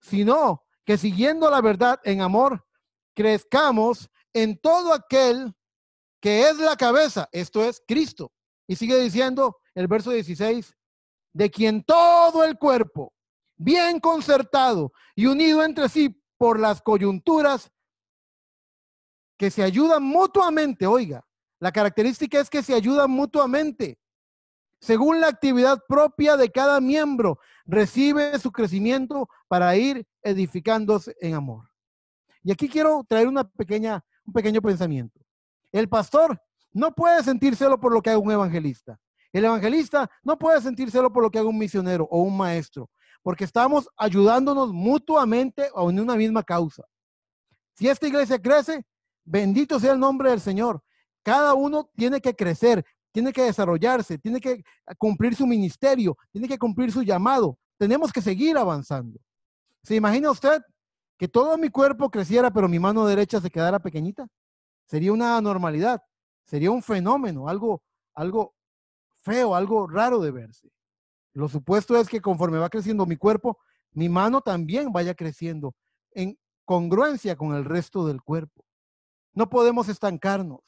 sino que siguiendo la verdad en amor, crezcamos en todo aquel que es la cabeza, esto es Cristo. Y sigue diciendo el verso 16, de quien todo el cuerpo, bien concertado y unido entre sí por las coyunturas, que se ayudan mutuamente, oiga, la característica es que se ayudan mutuamente según la actividad propia de cada miembro, recibe su crecimiento para ir edificándose en amor. Y aquí quiero traer una pequeña, un pequeño pensamiento. El pastor no puede celo por lo que haga un evangelista. El evangelista no puede sentírselo por lo que haga un misionero o un maestro, porque estamos ayudándonos mutuamente a una misma causa. Si esta iglesia crece, bendito sea el nombre del Señor. Cada uno tiene que crecer, tiene que desarrollarse, tiene que ah, cumplir su ministerio, tiene que cumplir su llamado. Tenemos que seguir avanzando. ¿Se imagina usted que todo mi cuerpo creciera, pero mi mano derecha se quedara pequeñita? Sería una anormalidad, sería un fenómeno, algo, algo feo, algo raro de verse. Lo supuesto es que conforme va creciendo mi cuerpo, mi mano también vaya creciendo en congruencia con el resto del cuerpo. No podemos estancarnos.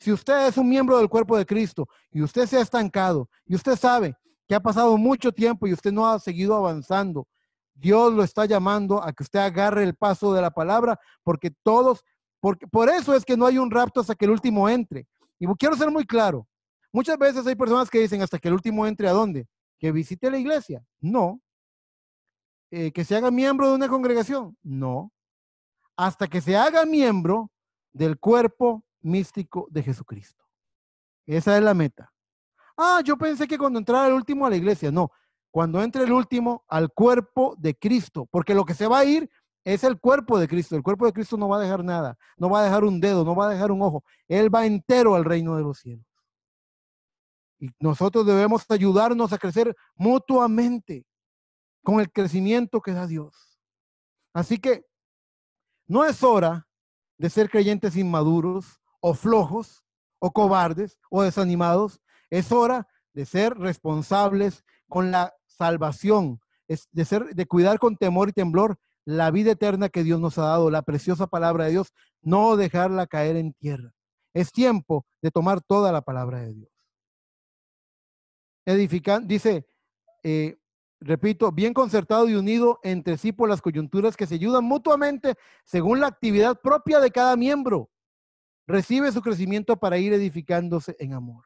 Si usted es un miembro del cuerpo de Cristo y usted se ha estancado y usted sabe que ha pasado mucho tiempo y usted no ha seguido avanzando, Dios lo está llamando a que usted agarre el paso de la palabra porque todos, porque, por eso es que no hay un rapto hasta que el último entre. Y quiero ser muy claro, muchas veces hay personas que dicen hasta que el último entre a dónde, que visite la iglesia. No. Eh, que se haga miembro de una congregación. No. Hasta que se haga miembro del cuerpo místico de Jesucristo. Esa es la meta. Ah, yo pensé que cuando entrara el último a la iglesia, no, cuando entre el último al cuerpo de Cristo, porque lo que se va a ir es el cuerpo de Cristo. El cuerpo de Cristo no va a dejar nada, no va a dejar un dedo, no va a dejar un ojo. Él va entero al reino de los cielos. Y nosotros debemos ayudarnos a crecer mutuamente con el crecimiento que da Dios. Así que no es hora de ser creyentes inmaduros o flojos o cobardes o desanimados. Es hora de ser responsables con la salvación, es de, ser, de cuidar con temor y temblor la vida eterna que Dios nos ha dado, la preciosa palabra de Dios, no dejarla caer en tierra. Es tiempo de tomar toda la palabra de Dios. Edifican, dice, eh, repito, bien concertado y unido entre sí por las coyunturas que se ayudan mutuamente según la actividad propia de cada miembro recibe su crecimiento para ir edificándose en amor.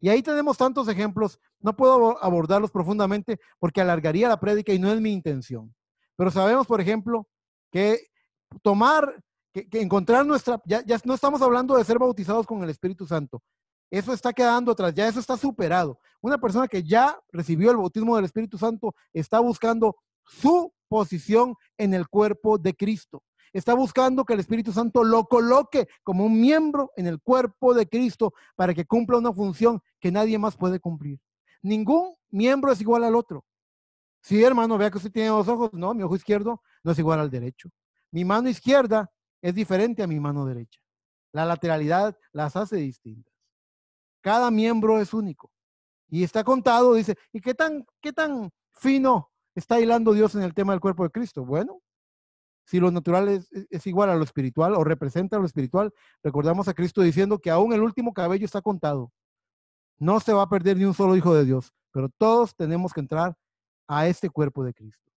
Y ahí tenemos tantos ejemplos, no puedo abordarlos profundamente porque alargaría la prédica y no es mi intención. Pero sabemos, por ejemplo, que tomar, que, encontrar nuestra, ya no estamos hablando de ser bautizados con el Espíritu Santo, eso está quedando atrás, ya eso está superado. Una persona que ya recibió el bautismo del Espíritu Santo está buscando su posición en el cuerpo de Cristo. Está buscando que el Espíritu Santo lo coloque como un miembro en el cuerpo de Cristo para que cumpla una función que nadie más puede cumplir. Ningún miembro es igual al otro. Sí, hermano, vea que usted tiene dos ojos. No, mi ojo izquierdo no es igual al derecho. Mi mano izquierda es diferente a mi mano derecha. La lateralidad las hace distintas. Cada miembro es único. Y está contado, dice, ¿y qué tan, qué tan fino está hilando Dios en el tema del cuerpo de Cristo? Bueno, si lo natural es, igual a lo espiritual o representa lo espiritual, recordamos a Cristo diciendo que aún el último cabello está contado. No se va a perder ni un solo hijo de Dios, pero todos tenemos que entrar a este cuerpo de Cristo.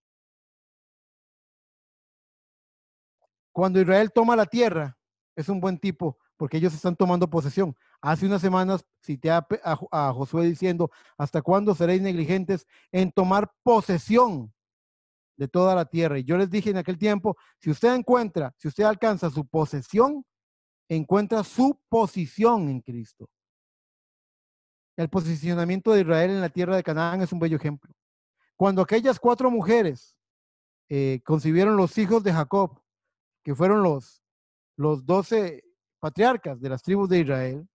Cuando Israel toma la tierra, es un buen tipo porque ellos están tomando posesión. Hace unas semanas cité a Josué diciendo, ¿hasta cuándo seréis negligentes en tomar posesión de toda la tierra. Y yo les dije en aquel tiempo, si usted encuentra, si usted alcanza su posesión, encuentra su posición en Cristo. El posicionamiento de Israel en la tierra de Canaán es un bello ejemplo. Cuando aquellas cuatro mujeres eh, concibieron los hijos de Jacob, que fueron los, los doce patriarcas de las tribus de Israel,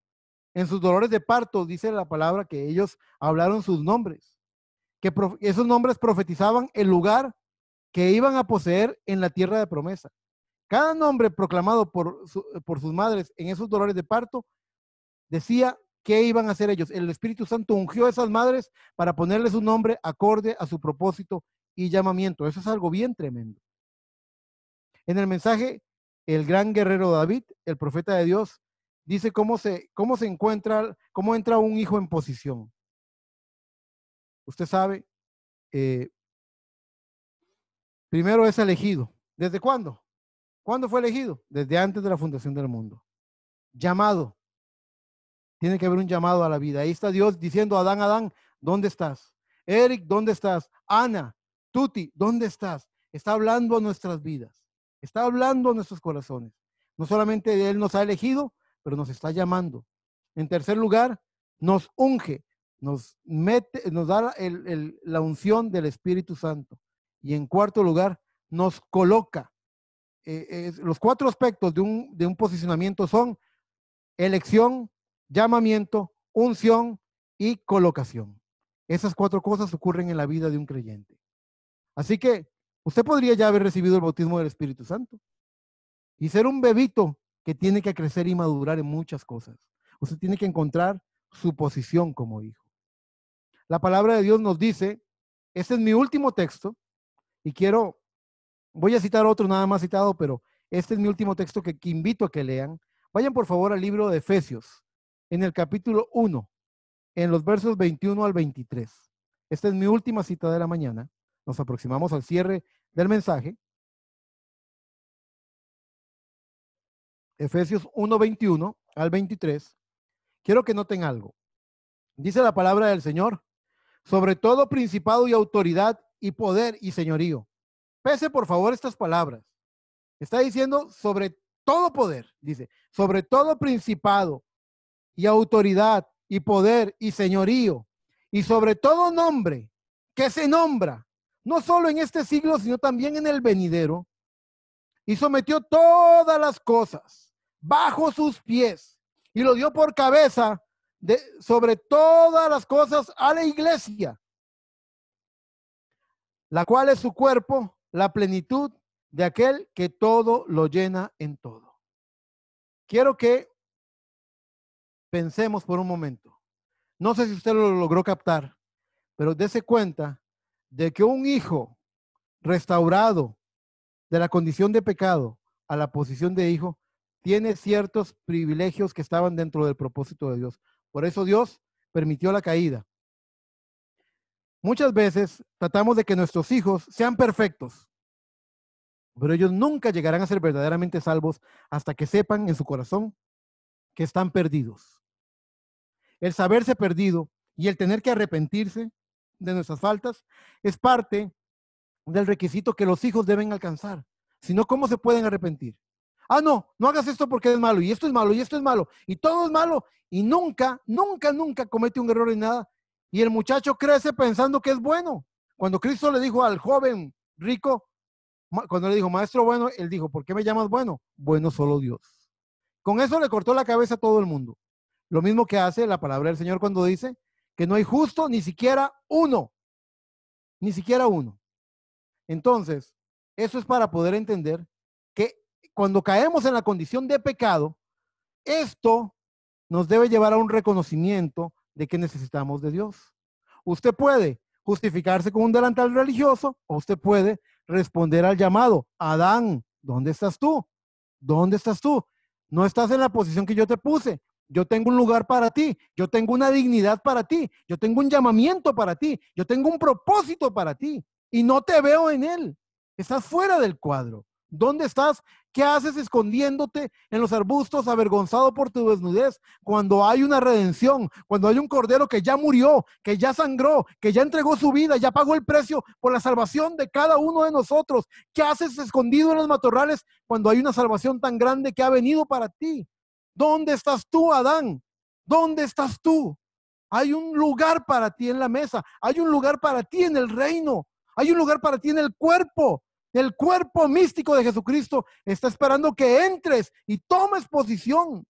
en sus dolores de parto dice la palabra que ellos hablaron sus nombres, que esos nombres profetizaban el lugar que iban a poseer en la tierra de promesa. Cada nombre proclamado por, por sus madres en esos dolores de parto decía qué iban a hacer ellos. El Espíritu Santo ungió a esas madres para ponerles un nombre acorde a su propósito y llamamiento. Eso es algo bien tremendo. En el mensaje, el gran guerrero David, el profeta de Dios, dice cómo se, cómo se encuentra, cómo entra un hijo en posición. Usted sabe, eh, Primero es elegido. ¿Desde cuándo? ¿Cuándo fue elegido? Desde antes de la fundación del mundo. Llamado. Tiene que haber un llamado a la vida. Ahí está Dios diciendo, Adán, Adán, ¿dónde estás? Eric, ¿dónde estás? Ana, Tuti, ¿dónde estás? Está hablando a nuestras vidas. Está hablando a nuestros corazones. No solamente Él nos ha elegido, pero nos está llamando. En tercer lugar, nos unge, nos mete, nos da la unción del Espíritu Santo. Y en cuarto lugar, nos coloca. Eh, los cuatro aspectos de un, de un posicionamiento son elección, llamamiento, unción y colocación. Esas cuatro cosas ocurren en la vida de un creyente. Así que usted podría ya haber recibido el bautismo del Espíritu Santo y ser un bebito que tiene que crecer y madurar en muchas cosas. Usted tiene que encontrar su posición como hijo. La palabra de Dios nos dice, este es mi último texto, y quiero, voy a citar otro nada más citado, pero este es mi último texto que, invito a que lean. Vayan por favor al libro de Efesios, en el capítulo 1, en los versos 21 al 23. Esta es mi última cita de la mañana. Nos aproximamos al cierre del mensaje. Efesios 1, 21 al 23. Quiero que noten algo. Dice la palabra del Señor, sobre todo principado y autoridad y poder y señorío. Pese por favor estas palabras. Está diciendo sobre todo poder, dice, sobre todo principado y autoridad y poder y señorío y sobre todo nombre que se nombra, no solo en este siglo, sino también en el venidero. Y sometió todas las cosas bajo sus pies y lo dio por cabeza de, sobre todas las cosas a la iglesia, la cual es su cuerpo, la plenitud de aquel que todo lo llena en todo. Quiero que pensemos por un momento. No sé si usted lo logró captar, pero dése cuenta de que un hijo restaurado de la condición de pecado a la posición de hijo tiene ciertos privilegios que estaban dentro del propósito de Dios. Por eso Dios permitió la caída, Muchas veces tratamos de que nuestros hijos sean perfectos, pero ellos nunca llegarán a ser verdaderamente salvos hasta que sepan en su corazón que están perdidos. El saberse perdido y el tener que arrepentirse de nuestras faltas es parte del requisito que los hijos deben alcanzar. Si no, ¿cómo se pueden arrepentir? Ah, no, no hagas esto porque es malo, y esto es malo, y esto es malo, y todo es malo, y nunca, nunca, nunca comete un error en nada y el muchacho crece pensando que es bueno. Cuando Cristo le dijo al joven rico, cuando le dijo, maestro bueno, él dijo, ¿por qué me llamas bueno? Bueno solo Dios. Con eso le cortó la cabeza a todo el mundo. Lo mismo que hace la palabra del Señor cuando dice que no hay justo ni siquiera uno. Ni siquiera uno. Entonces, eso es para poder entender que cuando caemos en la condición de pecado, esto nos debe llevar a un reconocimiento de que necesitamos de Dios. Usted puede justificarse con un delantal religioso o usted puede responder al llamado. Adán, ¿dónde estás tú? ¿Dónde estás tú? No estás en la posición que yo te puse. Yo tengo un lugar para ti, yo tengo una dignidad para ti, yo tengo un llamamiento para ti, yo tengo un propósito para ti y no te veo en él. Estás fuera del cuadro. ¿Dónde estás? ¿Qué haces escondiéndote en los arbustos, avergonzado por tu desnudez? Cuando hay una redención, cuando hay un cordero que ya murió, que ya sangró, que ya entregó su vida, ya pagó el precio por la salvación de cada uno de nosotros. ¿Qué haces escondido en los matorrales cuando hay una salvación tan grande que ha venido para ti? ¿Dónde estás tú, Adán? ¿Dónde estás tú? Hay un lugar para ti en la mesa, hay un lugar para ti en el reino, hay un lugar para ti en el cuerpo, el cuerpo místico de Jesucristo está esperando que entres y tomes posición.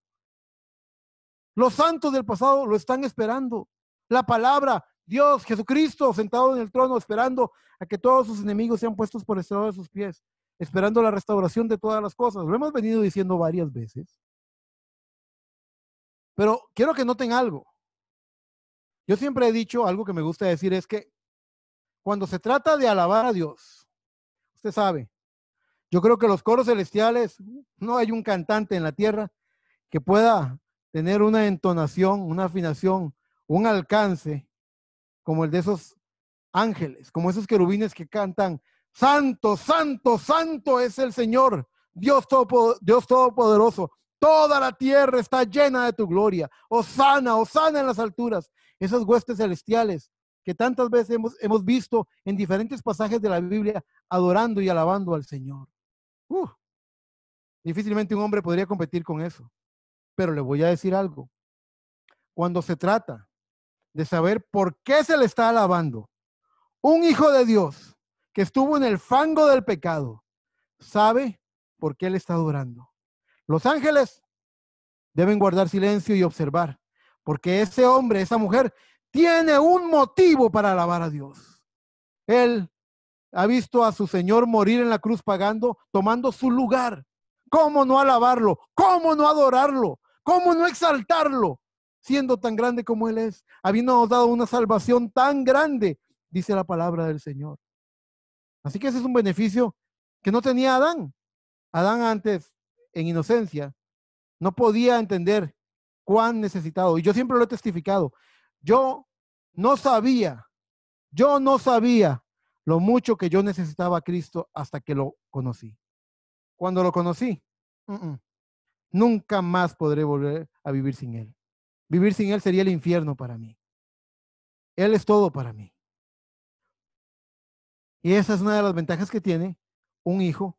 Los santos del pasado lo están esperando. La palabra, Dios, Jesucristo, sentado en el trono, esperando a que todos sus enemigos sean puestos por estrado de sus pies, esperando la restauración de todas las cosas. Lo hemos venido diciendo varias veces. Pero quiero que noten algo. Yo siempre he dicho algo que me gusta decir es que cuando se trata de alabar a Dios, sabe. Yo creo que los coros celestiales, uh, no hay un cantante en la tierra que pueda tener una entonación, una afinación, un alcance como el de esos ángeles, como esos querubines que cantan, Santo, Santo, Santo es el Señor, Dios, todo, Dios Todopoderoso, toda la tierra está llena de tu gloria, Osana, Osana en las alturas, esas huestes celestiales que tantas veces hemos, visto en diferentes pasajes de la Biblia adorando y alabando al Señor. difícilmente un hombre podría competir con eso. Pero le voy a decir algo. Cuando se trata de saber por qué se le está alabando, un hijo de Dios que estuvo en el fango del pecado sabe por qué le está adorando. Los ángeles deben guardar silencio y observar, porque ese hombre, esa mujer, tiene un motivo para alabar a Dios. Él ha visto a su Señor morir en la cruz pagando, tomando su lugar. ¿Cómo no alabarlo? ¿Cómo no adorarlo? ¿Cómo no exaltarlo? Siendo tan grande como Él es, habiéndonos dado una salvación tan grande, dice la palabra del Señor. Así que ese es un beneficio que no tenía Adán. Adán antes, en inocencia, no podía entender cuán necesitado. Y yo siempre lo he testificado. Yo no sabía, yo no sabía lo mucho que yo necesitaba a Cristo hasta que lo conocí. Cuando lo conocí, nunca más podré volver a vivir sin Él. Vivir sin Él sería el infierno para mí. Él es todo para mí. Y esa es una de las ventajas que tiene un hijo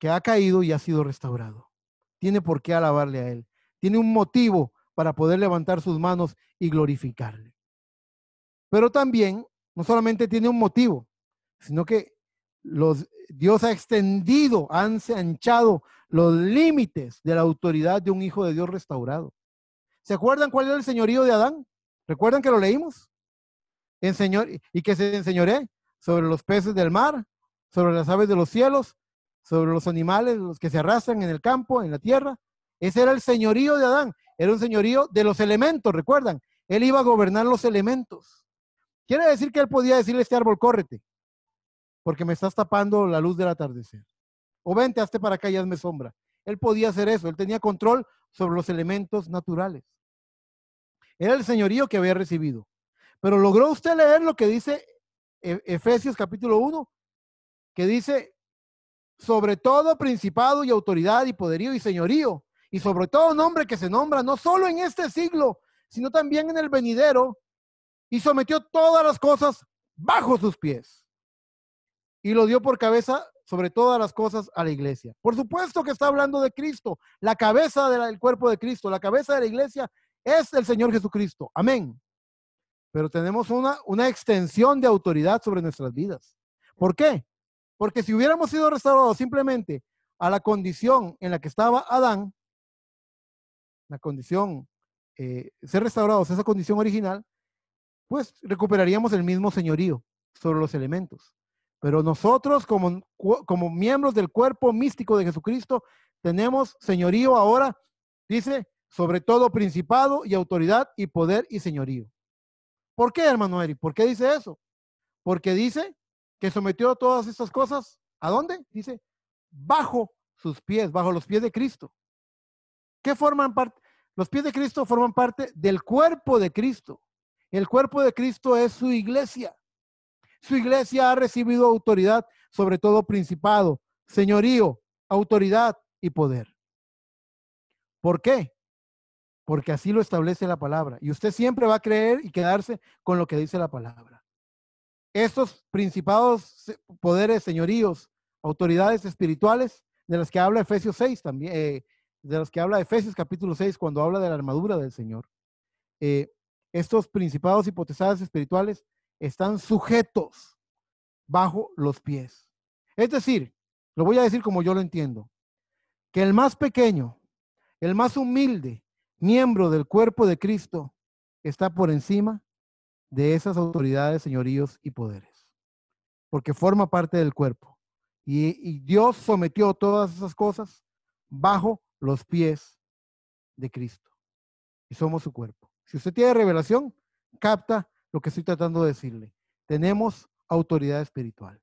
que ha caído y ha sido restaurado. Tiene por qué alabarle a Él. Tiene un motivo para poder levantar sus manos y glorificarle. Pero también, no solamente tiene un motivo, sino que los, Dios ha extendido, ha ensanchado los límites de la autoridad de un hijo de Dios restaurado. ¿Se acuerdan cuál era el señorío de Adán? ¿Recuerdan que lo leímos? y que se enseñoré sobre los peces del mar, sobre las aves de los cielos, sobre los animales los que se arrastran en el campo, en la tierra. Ese era el señorío de Adán. Era un señorío de los elementos, recuerdan. Él iba a gobernar los elementos. Quiere decir que él podía decirle a este árbol, córrete, porque me estás tapando la luz del atardecer. O vente, hazte para acá y hazme sombra. Él podía hacer eso. Él tenía control sobre los elementos naturales. Era el señorío que había recibido. Pero logró usted leer lo que dice e-, Efesios capítulo 1, que dice, sobre todo principado y autoridad y poderío y señorío, y sobre todo nombre que se nombra no solo en este siglo, sino también en el venidero, y sometió todas las cosas bajo sus pies. Y lo dio por cabeza sobre todas las cosas a la iglesia. Por supuesto que está hablando de Cristo, la cabeza del cuerpo de Cristo, la cabeza de la iglesia es el Señor Jesucristo. Amén. Pero tenemos una, una extensión de autoridad sobre nuestras vidas. ¿Por qué? Porque si hubiéramos sido restaurados simplemente a la condición en la que estaba Adán, la condición, eh, ser restaurados a esa condición original, pues recuperaríamos el mismo señorío sobre los elementos. Pero nosotros como, como miembros del cuerpo místico de Jesucristo tenemos señorío ahora, dice, sobre todo principado y autoridad y poder y señorío. ¿Por qué, hermano eri ¿Por qué dice eso? Porque dice que sometió todas estas cosas, ¿a dónde? Dice, bajo sus pies, bajo los pies de Cristo. ¿Qué forman parte? Los pies de Cristo forman parte del cuerpo de Cristo. El cuerpo de Cristo es su iglesia. Su iglesia ha recibido autoridad sobre todo principado, señorío, autoridad y poder. ¿Por qué? Porque así lo establece la palabra. Y usted siempre va a creer y quedarse con lo que dice la palabra. Estos principados, poderes, señoríos, autoridades espirituales, de las que habla Efesios 6 también, eh, de los que habla Efesios capítulo 6 cuando habla de la armadura del Señor. Eh, estos principados y potestades espirituales están sujetos bajo los pies. Es decir, lo voy a decir como yo lo entiendo, que el más pequeño, el más humilde miembro del cuerpo de Cristo está por encima de esas autoridades, señoríos y poderes, porque forma parte del cuerpo. y Dios sometió todas esas cosas bajo los pies de Cristo. Y somos su cuerpo. Si usted tiene revelación, capta lo que estoy tratando de decirle. Tenemos autoridad espiritual.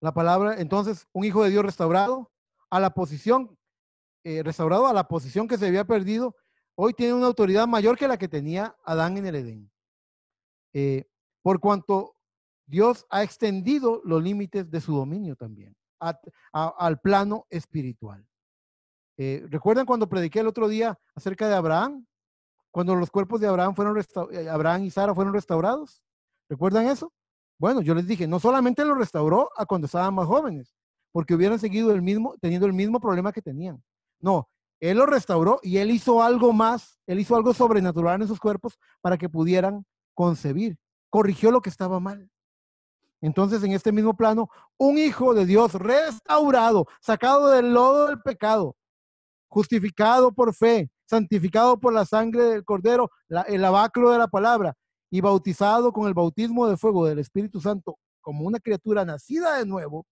La palabra, entonces, un hijo de Dios restaurado a la posición, eh, restaurado a la posición que se había perdido, hoy tiene una autoridad mayor que la que tenía Adán en el Edén. Eh, por cuanto Dios ha extendido los límites de su dominio también al plano espiritual. Eh, ¿Recuerdan cuando prediqué el otro día acerca de Abraham? Cuando los cuerpos de Abraham, fueron eh, Abraham y Sara fueron restaurados. ¿Recuerdan eso? Bueno, yo les dije, no solamente lo restauró a cuando estaban más jóvenes, porque hubieran seguido el mismo, teniendo el mismo problema que tenían. No, él lo restauró y él hizo algo más, él hizo algo sobrenatural en sus cuerpos para que pudieran concebir. Corrigió lo que estaba mal. Entonces, en este mismo plano, un hijo de Dios restaurado, sacado del lodo del pecado, justificado por fe, santificado por la sangre del Cordero, el abaclo de la palabra, y bautizado con el bautismo de fuego del Espíritu Santo como una criatura nacida de nuevo,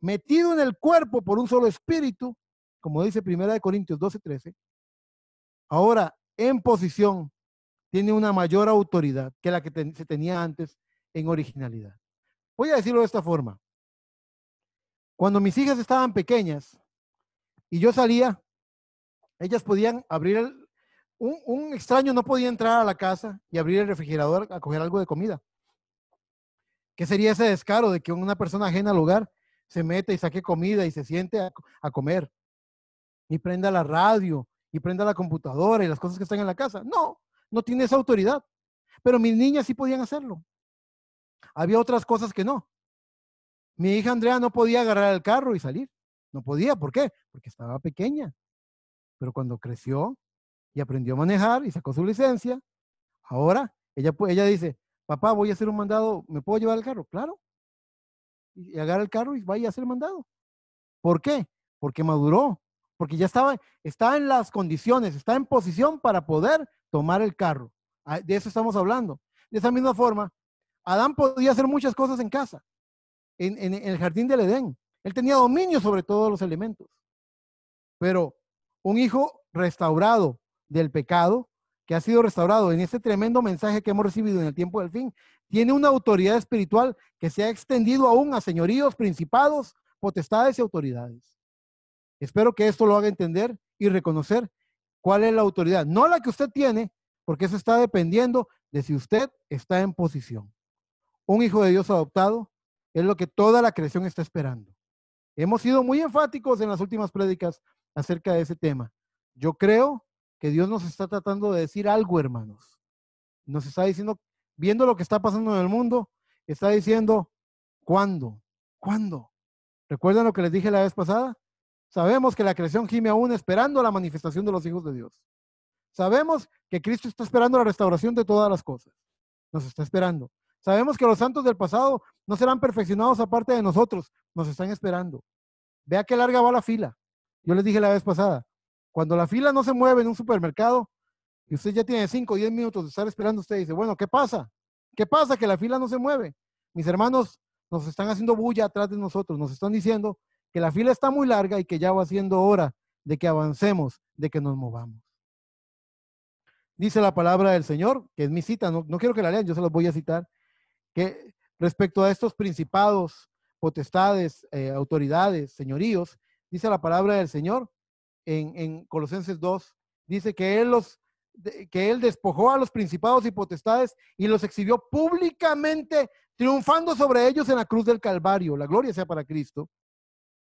metido en el cuerpo por un solo espíritu, como dice 1 de Corintios 12, 13, ahora en posición tiene una mayor autoridad que la que se tenía antes en originalidad. Voy a decirlo de esta forma. Cuando mis hijas estaban pequeñas y yo salía ellas podían abrir el... Un, un extraño no podía entrar a la casa y abrir el refrigerador a coger algo de comida. ¿Qué sería ese descaro de que una persona ajena al lugar se meta y saque comida y se siente a, comer? Y prenda la radio, y prenda la computadora y las cosas que están en la casa. No, no tiene esa autoridad. Pero mis niñas sí podían hacerlo. Había otras cosas que no. Mi hija Andrea no podía agarrar el carro y salir. No podía, ¿por qué? Porque estaba pequeña. Pero cuando creció y aprendió a manejar y sacó su licencia, ahora ella, ella dice, papá, voy a hacer un mandado, ¿me puedo llevar el carro? Claro. Y agarra el carro y vaya a hacer el mandado. ¿Por qué? Porque maduró, porque ya estaba, está en las condiciones, está en posición para poder tomar el carro. Ah, de eso estamos hablando. De esa misma forma, Adán podía hacer muchas cosas en casa, en, en el jardín del Edén. Él tenía dominio sobre todos los elementos. Pero un hijo restaurado del pecado, que ha sido restaurado en este tremendo mensaje que hemos recibido en el tiempo del fin, tiene una autoridad espiritual que se ha extendido aún a señoríos, principados, potestades y autoridades. Espero que esto lo haga entender y reconocer cuál es la autoridad, no la que usted tiene, porque eso está dependiendo de si usted está en posición. Un hijo de Dios adoptado es lo que toda la creación está esperando. Hemos sido muy enfáticos en las últimas prédicas acerca de ese tema. Yo creo que Dios nos está tratando de decir algo, hermanos. Nos está diciendo, viendo lo que está pasando en el mundo, está diciendo, ¿cuándo? ¿Cuándo? ¿Recuerdan lo que les dije la vez pasada? Sabemos que la creación gime aún esperando la manifestación de los hijos de Dios. Sabemos que Cristo está esperando la restauración de todas las cosas. Nos está esperando. Sabemos que los santos del pasado no serán perfeccionados aparte de nosotros. Nos están esperando. Vea qué larga va la fila. Yo les dije la vez pasada, cuando la fila no se mueve en un supermercado y usted ya tiene 5 o 10 minutos de estar esperando, usted dice, bueno, ¿qué pasa? ¿Qué pasa que la fila no se mueve? Mis hermanos nos están haciendo bulla atrás de nosotros, nos están diciendo que la fila está muy larga y que ya va siendo hora de que avancemos, de que nos movamos. Dice la palabra del Señor, que es mi cita, no, quiero que la lean, yo se los voy a citar, que respecto a estos principados, potestades, eh, autoridades, señoríos, dice la palabra del Señor en, Colosenses 2, dice que Él los que él despojó a los principados y potestades y los exhibió públicamente, triunfando sobre ellos en la cruz del Calvario. La gloria sea para Cristo.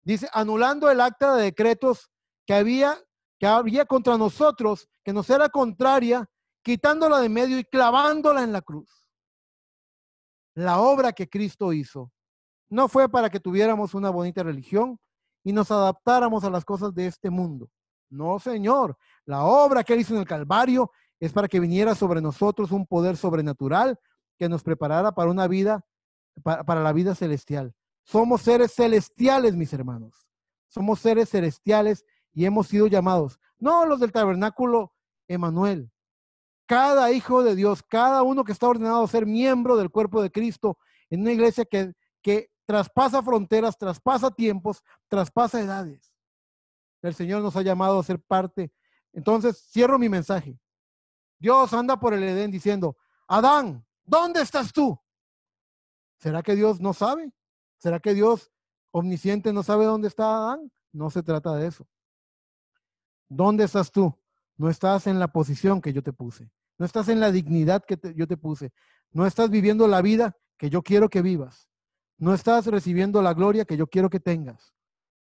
Dice, anulando el acta de decretos que había, que había contra nosotros, que nos era contraria, quitándola de medio y clavándola en la cruz. La obra que Cristo hizo no fue para que tuviéramos una bonita religión, y nos adaptáramos a las cosas de este mundo. No, Señor, la obra que Él hizo en el Calvario es para que viniera sobre nosotros un poder sobrenatural que nos preparara para una vida, para, la vida celestial. Somos seres celestiales, mis hermanos. Somos seres celestiales y hemos sido llamados. No los del tabernáculo, Emanuel. Cada hijo de Dios, cada uno que está ordenado a ser miembro del cuerpo de Cristo en una iglesia que, que traspasa fronteras, traspasa tiempos, traspasa edades. El Señor nos ha llamado a ser parte. Entonces, cierro mi mensaje. Dios anda por el Edén diciendo, Adán, ¿dónde estás tú? ¿Será que Dios no sabe? ¿Será que Dios omnisciente no sabe dónde está Adán? No se trata de eso. ¿Dónde estás tú? No estás en la posición que yo te puse. No estás en la dignidad que yo te puse. No estás viviendo la vida que yo quiero que vivas. No estás recibiendo la gloria que yo quiero que tengas.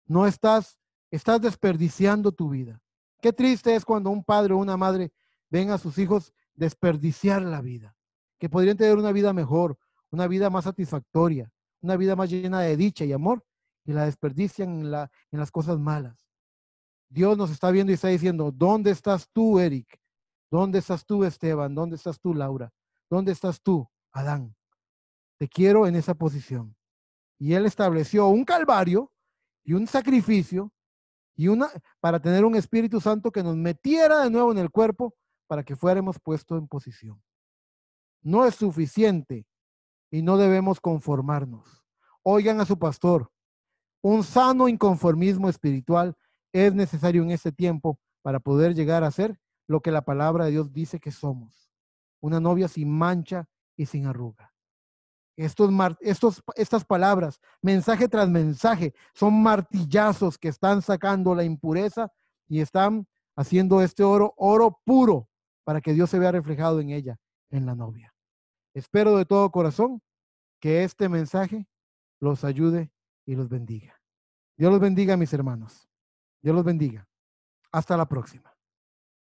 No estás, estás desperdiciando tu vida. Qué triste es cuando un padre o una madre ven a sus hijos desperdiciar la vida, que podrían tener una vida mejor, una vida más satisfactoria, una vida más llena de dicha y amor, y la desperdician en, en las cosas malas. Dios nos está viendo y está diciendo, ¿dónde estás tú, Eric? ¿Dónde estás tú, Esteban? ¿Dónde estás tú, Laura? ¿Dónde estás tú, Adán? Te quiero en esa posición y él estableció un calvario y un sacrificio y una para tener un Espíritu Santo que nos metiera de nuevo en el cuerpo para que fuéramos puestos en posición. No es suficiente y no debemos conformarnos. Oigan a su pastor, un sano inconformismo espiritual es necesario en este tiempo para poder llegar a ser lo que la palabra de Dios dice que somos, una novia sin mancha y sin arruga. Estos, estos, estas palabras, mensaje tras mensaje, son martillazos que están sacando la impureza y están haciendo este oro oro puro para que Dios se vea reflejado en ella, en la novia. Espero de todo corazón que este mensaje los ayude y los bendiga. Dios los bendiga, mis hermanos. Dios los bendiga. Hasta la próxima.